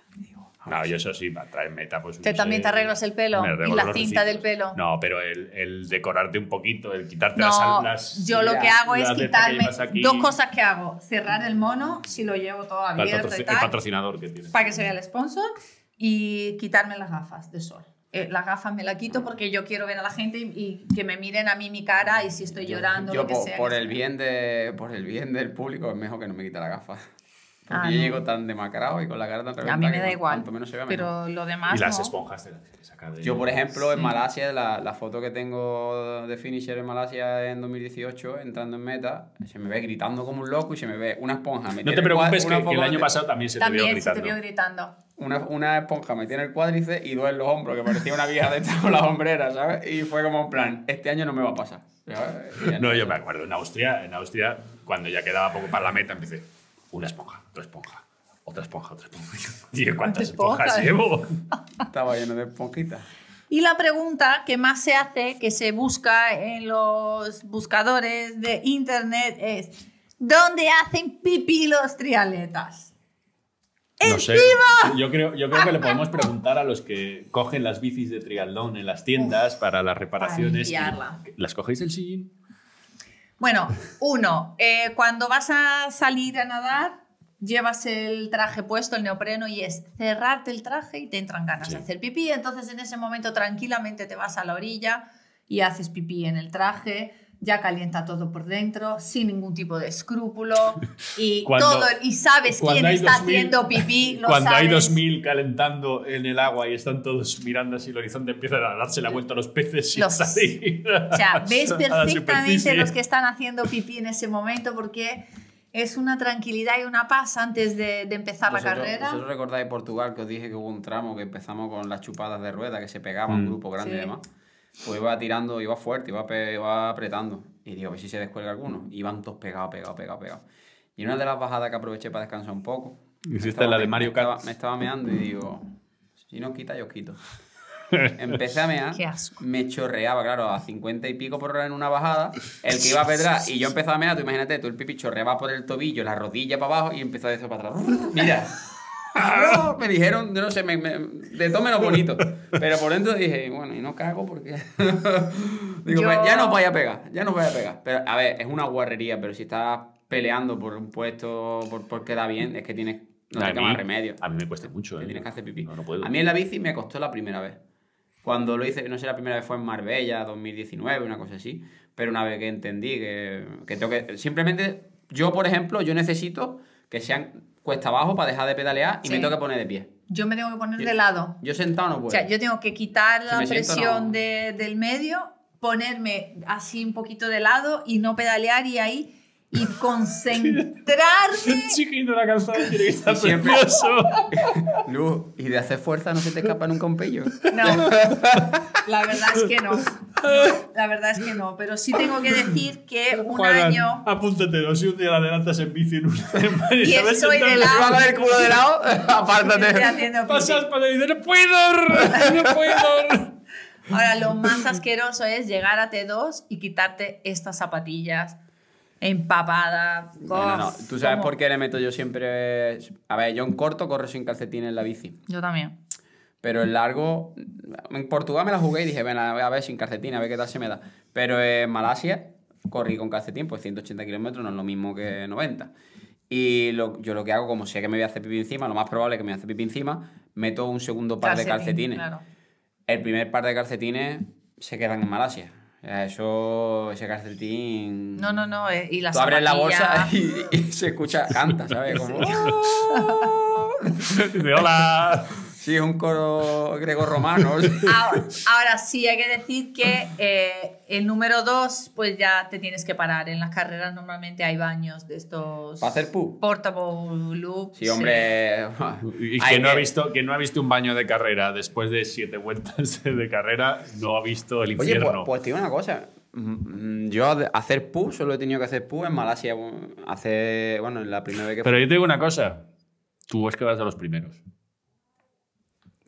No, yo eso sí, para traer meta, ¿Te pues, también te arreglas el pelo? y la cinta del pelo. No, pero el, decorarte un poquito, el quitarte las, alas Yo lo que hago es quitarme. Dos cosas que hago: cerrar el mono, si lo llevo todo abierto. patrocinador Para que se vea el sponsor, y quitarme las gafas de sol eh, las gafas me la quito porque yo quiero ver a la gente y, que me miren a mí mi cara y si estoy llorando yo, por, el bien por el bien del público es mejor que no me quite la gafa porque ah, yo llego tan demacrado y con la cara tan reventada. A mí me da igual. Menos se pero lo demás. Y las esponjas las de... Yo, por ejemplo, en Malasia, la, la, foto que tengo de finisher en Malasia en 2018, entrando en meta, se me ve gritando como un loco y se me ve una esponja. no te preocupes, que, el año pasado también se te vio gritando. vio gritando. Una, una esponja me tiene el cuádriceps y duele los hombros, que parecía una vieja de las hombreras, ¿sabes? Y fue como un plan, este año no me va a pasar. No, yo me acuerdo, en Austria, en Austria, cuando ya quedaba poco para la meta, empecé una esponja, otra esponja, otra esponja, otra esponja. ¿cuántas esponjas, llevo? Estaba lleno de esponjitas. Y la pregunta que más se hace, que se busca en los buscadores de internet es, ¿dónde hacen pipí los trialetas? No vivo! Yo creo, yo creo que le podemos preguntar a los que cogen las bicis de triatlón en las tiendas para las reparaciones. y, ¿Las cogéis del sillín? Bueno, uno, eh, cuando vas a salir a nadar, llevas el traje puesto, el neopreno, y es cerrarte el traje y te entran ganas de hacer pipí. Entonces en ese momento tranquilamente te vas a la orilla y haces pipí en el traje ya calienta todo por dentro, sin ningún tipo de escrúpulo y todo y sabes quién está haciendo pipí. cuando hay 2000 calentando en el agua y están todos mirando así el horizonte, empieza a darse la vuelta a los peces y los, salir. O sea, ves perfectamente los que están haciendo pipí en ese momento porque es una tranquilidad y una paz antes de, empezar la carrera. Vosotros recordáis Portugal que os dije que hubo un tramo que empezamos con las chupadas de rueda que se pegaba un mm. grupo grande sí. y demás pues iba tirando, iba fuerte, iba, iba apretando. Y digo, a ver si se descuelga alguno. iban todos pegados, pegados, pegados, pegados. Y una de las bajadas que aproveché para descansar un poco. Hiciste la de Mario Kart. Me estaba, meando y digo, si no quita, yo quito. Empecé a mear, me chorreaba, claro, a 50 y pico por hora en una bajada. El que iba a pedrar y yo empezaba a mear, tú imagínate, tú el pipi chorreaba por el tobillo, la rodilla para abajo y empezaba a decir para atrás. Mira, me dijeron, no sé, me, de todo menos bonito. Pero por dentro dije, bueno, y no cago porque. Digo, pues, ya no vaya a pegar, ya no vaya a pegar. Pero, a ver, es una guarrería, pero si estás peleando por un puesto, por, por da bien, es que tienes. No te remedio. A mí me cuesta mucho, ¿eh? Tienes que hacer pipí. A mí en la bici me costó la primera vez cuando lo hice, no sé, la primera vez fue en Marbella, 2019, una cosa así, pero una vez que entendí que, que tengo que... Simplemente, yo, por ejemplo, yo necesito que sean cuesta abajo para dejar de pedalear y me tengo que poner de pie. Yo me tengo que poner de lado. Yo sentado no puedo. O sea, yo tengo que quitar la presión de, del medio, ponerme así un poquito de lado y no pedalear y ahí y concentrarme. chiquito la calzada tiene que estar siempre... Luz, y de hacer fuerza no se te escapa en un compello No, la verdad es que no la verdad es que no, pero sí tengo que decir que un año. Apúntatelo, si un día la adelantas en bici en una y soy de lado. el culo de lado, apártate. Pasas para y dices, ¡No puedo! ¡No Ahora, lo más asqueroso es llegar a T2 y quitarte estas zapatillas empapadas no, Tú sabes por qué le meto yo siempre. A ver, yo en corto corro sin calcetines en la bici. Yo también. Pero el largo, en Portugal me la jugué y dije, voy a ver sin calcetín, a ver qué tal se me da. Pero en Malasia corrí con calcetín, pues 180 kilómetros no es lo mismo que 90. Y yo lo que hago, como sé que me voy a hacer pipí encima, lo más probable es que me voy a hacer pipí encima, meto un segundo par de calcetines. El primer par de calcetines se quedan en Malasia. Eso, ese calcetín. No, no, no. Eh, y la Tú abres la bolsa y, se escucha, canta, ¿sabes? Como. Oh". hola. Sí, un coro grego-romano. Ah, ahora, sí, hay que decir que eh, el número dos, pues ya te tienes que parar. En las carreras normalmente hay baños de estos... ¿Para hacer pu? Sí, hombre... Y que, no Ha visto, que no ha visto un baño de carrera después de siete vueltas de carrera, no ha visto el pues, infierno. pues, te digo una cosa. Mm, mm, yo hacer pu, solo he tenido que hacer pu en Malasia. Hace, bueno, en la primera vez que... Pero yo te digo una cosa. Tú es que vas a los primeros.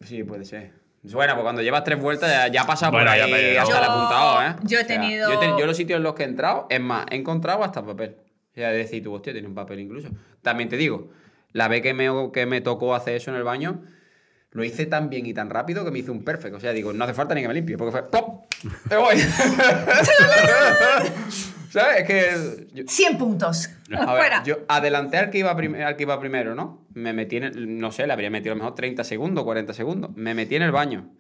Sí, puede ser. Bueno, pues cuando llevas tres vueltas ya, ya pasado por ahí hasta apuntado, ¿eh? Yo he tenido... yo, los sitios en los que he entrado, es más, he encontrado hasta papel. Ya decir, tú, hostia, tiene un papel incluso. También te digo, la vez que me, que me tocó hacer eso en el baño, lo hice tan bien y tan rápido que me hice un perfecto. O sea, digo, no hace falta ni que me limpie, porque fue pop ¡Te voy! ¿Sabes? Es que. 100 puntos. A ver, yo adelanté al que, iba al iba primero, ¿no? Me metí en No sé, le habría metido a lo mejor 30 segundos, 40 segundos. Me metí en el baño.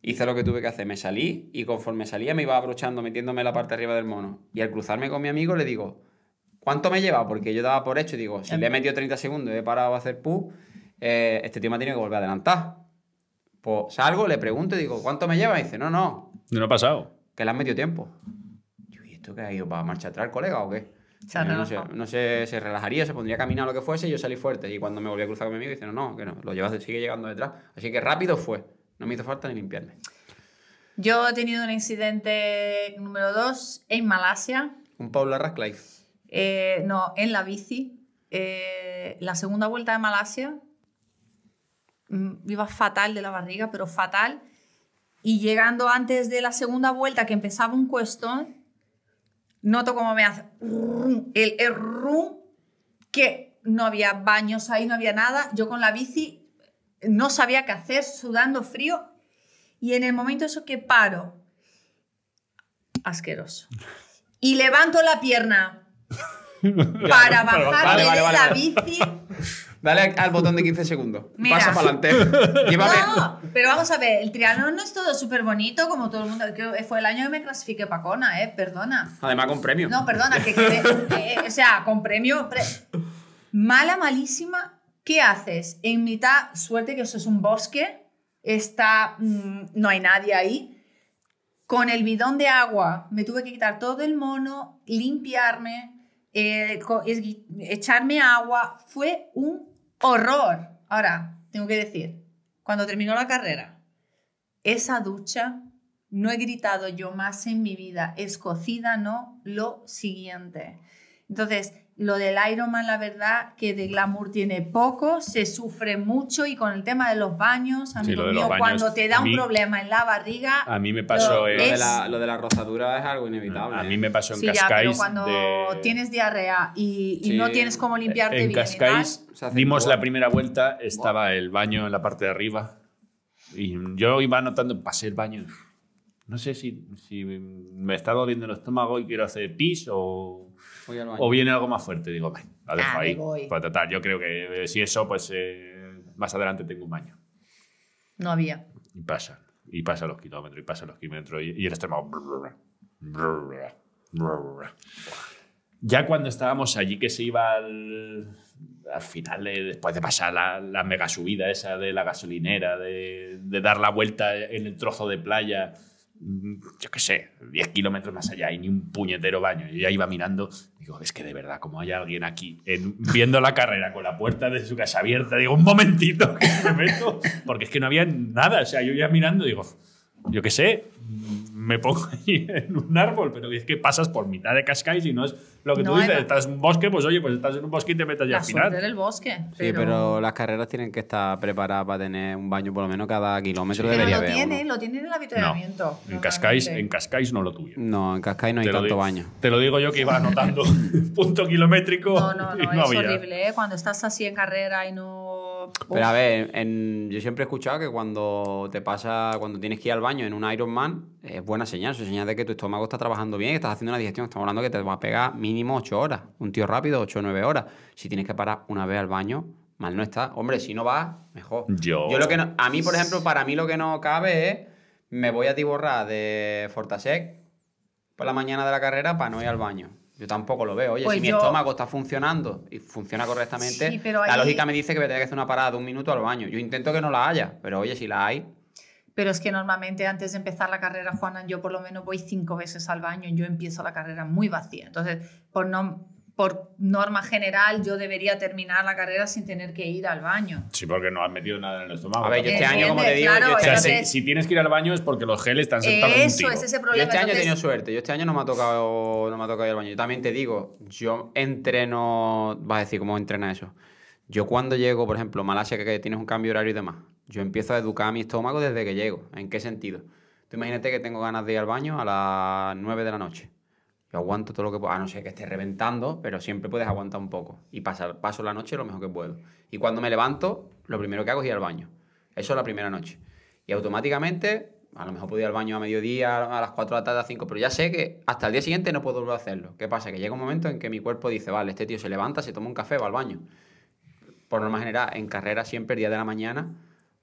Hice lo que tuve que hacer. Me salí y conforme salía me iba abrochando, metiéndome la parte arriba del mono. Y al cruzarme con mi amigo le digo, ¿cuánto me lleva? Porque yo daba por hecho y digo, si le he em. metido 30 segundos y he parado a hacer pu. Eh, este tema tiene que volver a adelantar. Pues salgo, le pregunto y digo, ¿cuánto me lleva? Y dice, no, no. No, no ha pasado. Que le han metido tiempo. Yo, ¿y esto qué ha ido? ¿Para marcha atrás, colega, o qué? no, sé, no sé, se relajaría, se pondría a caminar lo que fuese y yo salí fuerte. Y cuando me volví a cruzar con mi amigo, dice, no, no, que no, lo llevas, sigue llegando detrás. Así que rápido fue. No me hizo falta ni limpiarme. Yo he tenido un incidente número 2 en Malasia. ¿Un Paula Radcliffe? Eh, no, en la bici. Eh, la segunda vuelta de Malasia, Mm, iba fatal de la barriga, pero fatal. Y llegando antes de la segunda vuelta, que empezaba un cuestón, noto como me hace el, el que no había baños ahí, no había nada. Yo con la bici no sabía qué hacer, sudando frío. Y en el momento eso que paro, asqueroso. Y levanto la pierna para bajarme de la bici Dale al botón de 15 segundos. Pasa para adelante. No, pero vamos a ver, el triatlón no es todo súper bonito, como todo el mundo. fue el año que me clasifiqué pacona, ¿eh? Perdona. Además, con premio. No, perdona, eh, O sea, con premio. Mala, malísima. ¿Qué haces? En mitad, suerte que eso es un bosque, está, mm, no hay nadie ahí. Con el bidón de agua me tuve que quitar todo el mono, limpiarme, eh, echarme agua. Fue un horror. Ahora, tengo que decir, cuando terminó la carrera, esa ducha, no he gritado yo más en mi vida, escocida, no, lo siguiente. Entonces, lo del Ironman, la verdad, que de glamour tiene poco, se sufre mucho y con el tema de los baños, amigo cuando te da un problema en la barriga. A mí me pasó. Lo, de la, rozadura es algo inevitable. A ¿eh? mí me pasó en Cascais. cuando tienes diarrea y, no tienes cómo limpiarte en Cascais, dimos la primera vuelta, estaba el baño en la parte de arriba. Y yo iba notando, pasé el baño. No sé si, me está doliendo el estómago y quiero hacer pis o o viene algo más fuerte, digo, vale la dejo ah, ahí. tratar, yo creo que eh, si eso, pues eh, más adelante tengo un baño. No había. Y pasa y pasa los kilómetros, y pasa los kilómetros, y, el extremo Ya cuando estábamos allí, que se iba al, final, eh, después de pasar la, mega subida esa de la gasolinera, de, de dar la vuelta en el trozo de playa yo qué sé, 10 kilómetros más allá y ni un puñetero baño. Yo ya iba mirando, digo, es que de verdad, como hay alguien aquí en, viendo la carrera con la puerta de su casa abierta, digo, un momentito, que me meto, porque es que no había nada. O sea, yo ya mirando, digo, yo qué sé, me pongo ahí en un árbol, pero es que pasas por mitad de cascais y no es lo que tú dices, estás en un bosque, pues oye, pues estás en un bosque y te metes ya al final. del bosque. Sí, pero las carreras tienen que estar preparadas para tener un baño por lo menos cada kilómetro. Sí, debería pero lo tienen lo tienen en el avituallamiento. en, Cascais, en Cascais no lo tuvieron. No, en Cascais no hay tanto baño. Te lo digo yo que iba anotando punto kilométrico. No, no, no, es horrible. ¿eh? Cuando estás así en carrera y no pero. a ver, yo siempre he escuchado que cuando te pasa, cuando tienes que ir al baño en un Ironman, es buena señal, es señal de que tu estómago está trabajando bien, que estás haciendo una digestión. Estamos hablando que te va a pegar mínimo 8 horas. Un tío rápido, 8 o 9 horas. Si tienes que parar una vez al baño, mal no está. Hombre, si no vas, mejor. Yo. Yo lo que a mí, por ejemplo, para mí lo que no cabe es. Me voy a tiborrar de Fortasec por la mañana de la carrera para no ir al baño. Yo tampoco lo veo. Oye, pues si mi estómago está funcionando y funciona correctamente, pero la lógica me dice que me a que hacer una parada de un minuto al baño. Yo intento que no la haya, pero oye, si la hay. Pero es que normalmente antes de empezar la carrera, Juana, yo por lo menos voy cinco veces al baño. y Yo empiezo la carrera muy vacía. Entonces, por no por norma general yo debería terminar la carrera sin tener que ir al baño. Sí, porque no has metido nada en el estómago. A ver, yo este año, como te digo, este si, tienes que ir al baño es porque los geles están sentados Eso, ese es ese problema. Yo este año he tenido suerte, yo este año no me ha tocado no me ha tocado ir al baño. Yo también te digo, yo entreno, vas a decir cómo entrena eso. Yo cuando llego, por ejemplo, Malasia que tienes un cambio horario y demás, yo empiezo a educar a mi estómago desde que llego. ¿En qué sentido? Tú imagínate que tengo ganas de ir al baño a las 9 de la noche yo aguanto todo lo que puedo, a no ser que esté reventando, pero siempre puedes aguantar un poco. Y pasar, paso la noche lo mejor que puedo. Y cuando me levanto, lo primero que hago es ir al baño. Eso es la primera noche. Y automáticamente, a lo mejor puedo ir al baño a mediodía, a las 4 de la tarde, a 5, pero ya sé que hasta el día siguiente no puedo volver a hacerlo. ¿Qué pasa? Que llega un momento en que mi cuerpo dice, vale, este tío se levanta, se toma un café, va al baño. Por norma general, en carrera siempre el día de la mañana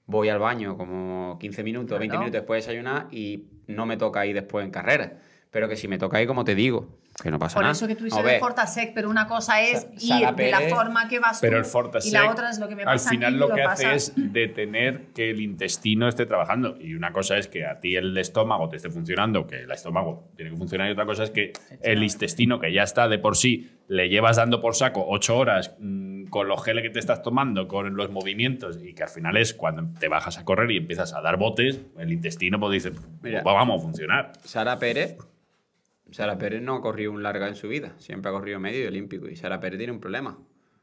voy al baño como 15 minutos, 20 minutos después de desayunar y no me toca ir después en carrera pero que si me toca ahí, como te digo, que no pasa nada. Por eso que tú dices el Fortasec, pero una cosa es ir de la forma que vas tú, pero el Fortasec, y la otra es lo que me pasa Al final lo, que hace es detener que el intestino esté trabajando. Y una cosa es que a ti el estómago te esté funcionando, que el estómago tiene que funcionar, y otra cosa es que el intestino, que ya está de por sí, le llevas dando por saco ocho horas mm, con los geles que te estás tomando, con los movimientos, y que al final es cuando te bajas a correr y empiezas a dar botes, el intestino pues dice, pues vamos a funcionar. Sara Pérez Sara Pérez no ha corrido un larga en su vida, siempre ha corrido medio y olímpico. Y Sara Pérez tiene un problema.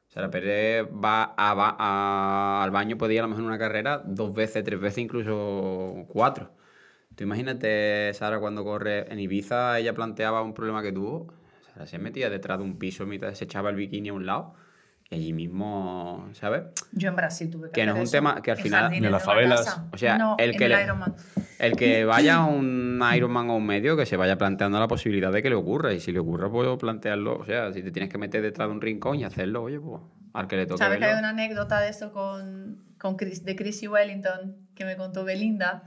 Sara Pérez va, al baño, podía a lo mejor una carrera dos veces, tres veces, incluso cuatro. Tú imagínate, Sara, cuando corre en Ibiza, ella planteaba un problema que tuvo. Sara se metía detrás de un piso, mitad, se echaba el bikini a un lado y allí mismo, ¿sabes? Yo en Brasil tuve que Que no es un tema que al final... En las favelas. O sea, el, que el que vaya a un Ironman o un medio, que se vaya planteando la posibilidad de que le ocurra. Y si le ocurra, puedo plantearlo. O sea, si te tienes que meter detrás de un rincón y hacerlo, oye, pues, al que le toque ¿Sabes que hay una anécdota de eso con, de Chrissy Wellington, que me contó Belinda?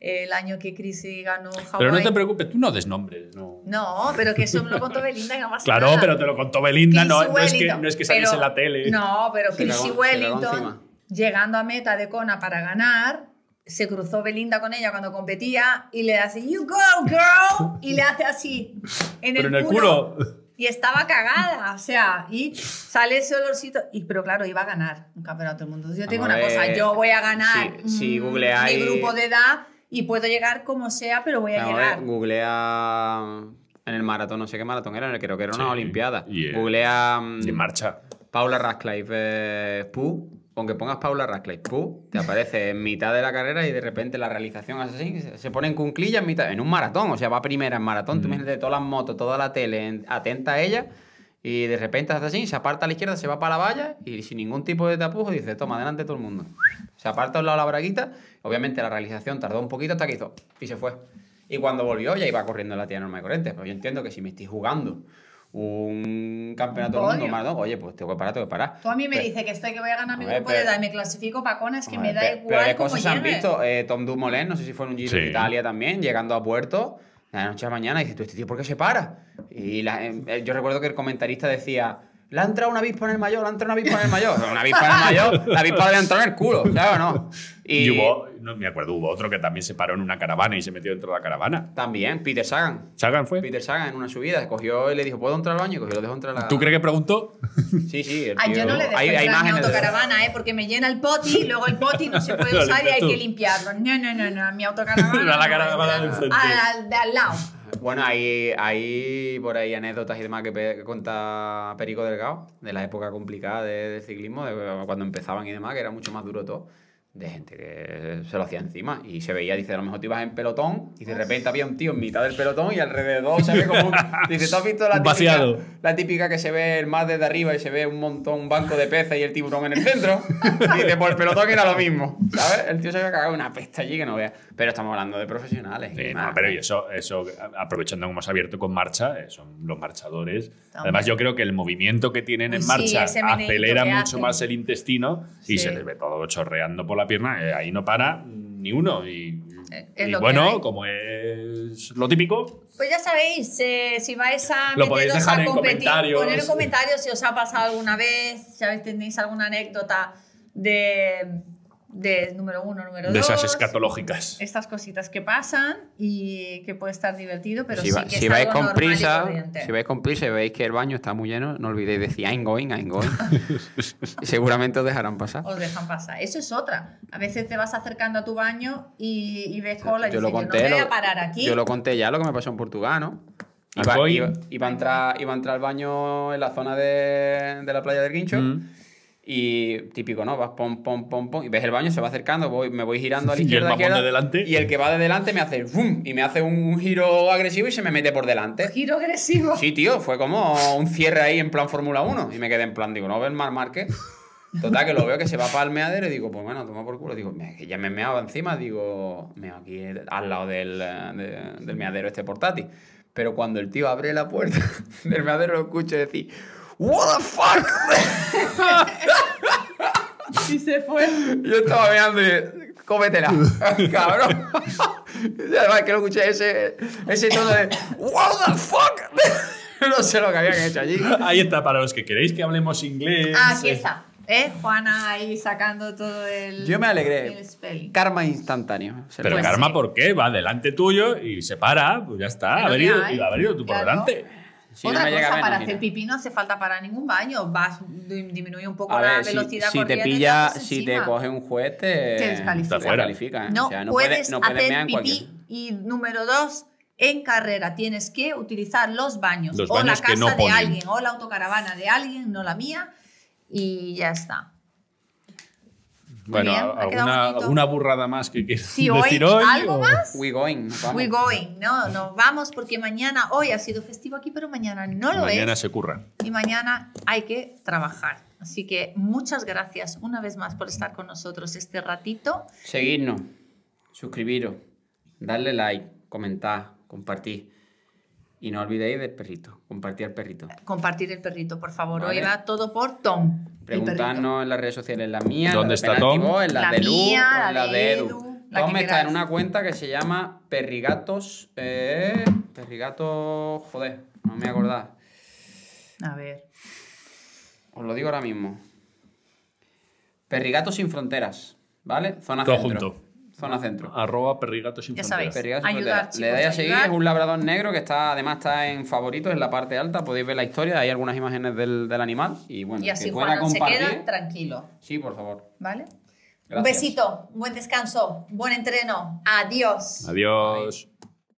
el año que Chrissy ganó Pero no te preocupes, tú no desnombres. No, no pero que eso me lo contó Belinda y Claro, pero te lo contó Belinda, no, es que, no saliese en la tele. No, pero Chrissy Wellington, llegando a meta de Kona para ganar, se cruzó Belinda con ella cuando competía y le hace, You go, girl, y le hace así, en el, pero en el culo. Y estaba cagada, o sea, y sale ese olorcito. Y, pero claro, iba a ganar un campeonato del mundo. Yo tengo una cosa, yo voy a ganar si, ahí. mi grupo de edad y puedo llegar como sea, pero voy a llegar. Googlea en el maratón, no sé qué maratón era, creo que era una olimpiada. Googlea... Mm, en marcha. Paula Radcliffe eh, Pu, aunque pongas Paula Radcliffe Pu, te aparece en mitad de la carrera y de repente la realización así, se pone en cunclilla en mitad, en un maratón, o sea, va primera en maratón, tú mm. imagínate todas las motos, toda la tele, atenta a ella y de repente hace así, se aparta a la izquierda, se va para la valla y sin ningún tipo de tapujo dice, toma, adelante todo el mundo. Se aparta a un lado la braguita, obviamente la realización tardó un poquito hasta que hizo y se fue. Y cuando volvió ya iba corriendo la tía normal y corriente. Pero yo entiendo que si me estoy jugando un campeonato del mundo oye, pues tengo que parar, tengo que parar. Tú a mí me dices que estoy que voy a ganar mi grupo de edad y me clasifico para conas, que me da igual. Pero hay cosas han visto. Eh, Tom Dumoulin, no sé si fue en un Giro de Italia también, llegando a Puerto la noche a la mañana, dices, ¿tú este tío por qué se para? Y eh, yo recuerdo que el comentarista decía, le ha entrado una avispa en el mayor, le ha entrado una avispa en el mayor. Una avispa en el mayor, la avispa le ha entrado en el culo, claro no? Y... hubo, no me acuerdo, hubo otro que también se paró en una caravana y se metió dentro de la caravana. También, Peter Sagan. ¿Sagan fue? Peter Sagan en una subida, cogió y le dijo, ¿puedo entrar al baño? Y cogió, lo dejó entrar a la... ¿Tú crees que preguntó? Sí, sí. El Ay, ah, yo no le dejo entrar en autocaravana, ¿eh? Porque me llena el poti, luego el poti no se puede usar y hay que limpiarlo. No, no, no, no, mi autocaravana. a la caravana del la, Al, al lado. Bueno, hay, por ahí anécdotas y demás que, cuenta Perico Delgado, de la época complicada del ciclismo, de cuando empezaban y demás, que era mucho más duro todo de gente que se lo hacía encima. Y se veía, dice, a lo mejor te ibas en pelotón y de repente había un tío en mitad del pelotón y alrededor se ve como Dice, ¿tú has visto la típica, que se ve el mar desde arriba y se ve un montón, un banco de peces y el tiburón en el centro? Dice, pues el pelotón era lo mismo, ¿sabes? El tío se había cagado una pesta allí que no vea Pero estamos hablando de profesionales. no, pero eso, eso, aprovechando que hemos abierto con marcha, eh, son los marchadores. Además, yo creo que el movimiento que tienen en marcha acelera mucho más el intestino y se les ve todo chorreando por la pierna, eh, ahí no para ni uno. Y, eh, bueno, como es lo típico. Pues ya sabéis, eh, si vais a lo podéis dejar en comentarios. poner en comentarios si os ha pasado alguna vez, si tenéis alguna anécdota de de número uno, número dos. esas escatológicas. Estas cositas que pasan y que puede estar divertido, pero si, vais con prisa, Si vais con prisa y veis que el baño está muy lleno, no olvidéis decir I'm going, I'm going. Seguramente os dejarán pasar. Os dejan pasar. Eso es otra. A veces te vas acercando a tu baño y, ves cola y yo dices, lo conté, voy a parar aquí. Yo lo conté ya, lo que me pasó en Portugal, ¿no? Iba, iba, iba, a entrar, al baño en la zona de, la playa del Guincho. Mm. Y típico, ¿no? Vas pom, pom, pom, pom. Y ves el baño, se va acercando, voy, me voy girando a la izquierda. Y el, izquierda, y el que va de delante me hace bum Y me hace un, giro agresivo y se me mete por delante. ¿Giro agresivo? Sí, tío, fue como un cierre ahí en plan Fórmula 1. Y me quedé en plan, digo, ¿no ves Mar Márquez? Total, que lo veo que se va para el meadero y digo, pues bueno, toma por culo. Digo, que ya me he meado encima, digo, meo aquí eh, al lado del, eh, del meadero este portátil. Pero cuando el tío abre la puerta del meadero, lo escucho decir, ¿What the fuck? Y se fue. Yo estaba mirando y cómetela, cabrón. además que lo escuché ese, ese tono de What the fuck? no sé lo que habían hecho allí. Ahí está, para los que queréis que hablemos inglés. ah Aquí eh. está. ¿Eh? Juana ahí sacando todo el. Yo me alegré. Karma instantáneo. Pero pues karma, porque ¿por qué? Va delante tuyo y se para, pues ya está. ha venido. tú por delante. Otra cosa, para hacer pipí no hace falta para ningún baño. Vas, disminuye un poco la velocidad si, si te pilla, si te coge un juez, te, descalifica No, puedes, hacer pipí. Y número dos, en carrera tienes que utilizar los baños. o la casa de alguien, o la autocaravana de alguien, no la mía. Y ya está. Bueno, alguna, burrada más que quieras decir hoy? ¿Algo más? We going. We going, no, no, vamos porque mañana, hoy ha sido festivo aquí, pero mañana no lo es. Mañana se curra. Y mañana hay que trabajar. Así que muchas gracias una vez más por estar con nosotros este ratito. Seguidnos, suscribiros, darle like, comentar, compartir. Y no olvidéis del perrito, compartir el perrito. Compartir el perrito, por favor. Hoy va todo por Tom. Preguntadnos en las redes sociales, la mía, ¿Dónde está Tom? en la, de Lu, mía, en la, de Edu. Edu. Tom está en una cuenta que se llama Perrigatos. Eh, Perrigatos. Joder, no me acordaba A ver. Os lo digo ahora mismo. Perrigatos sin fronteras, ¿vale? Zona Todo centro. junto. Zona centro. Arroba perrigatos sin ya fronteras. Le dais a seguir, es un labrador negro que está, además está en favoritos, en la parte alta. Podéis ver la historia, hay algunas imágenes del, del animal. Y bueno, así que se queda tranquilo. Sí, por favor. ¿Vale? Gracias. Un besito, buen descanso, buen entreno. Adiós. Adiós.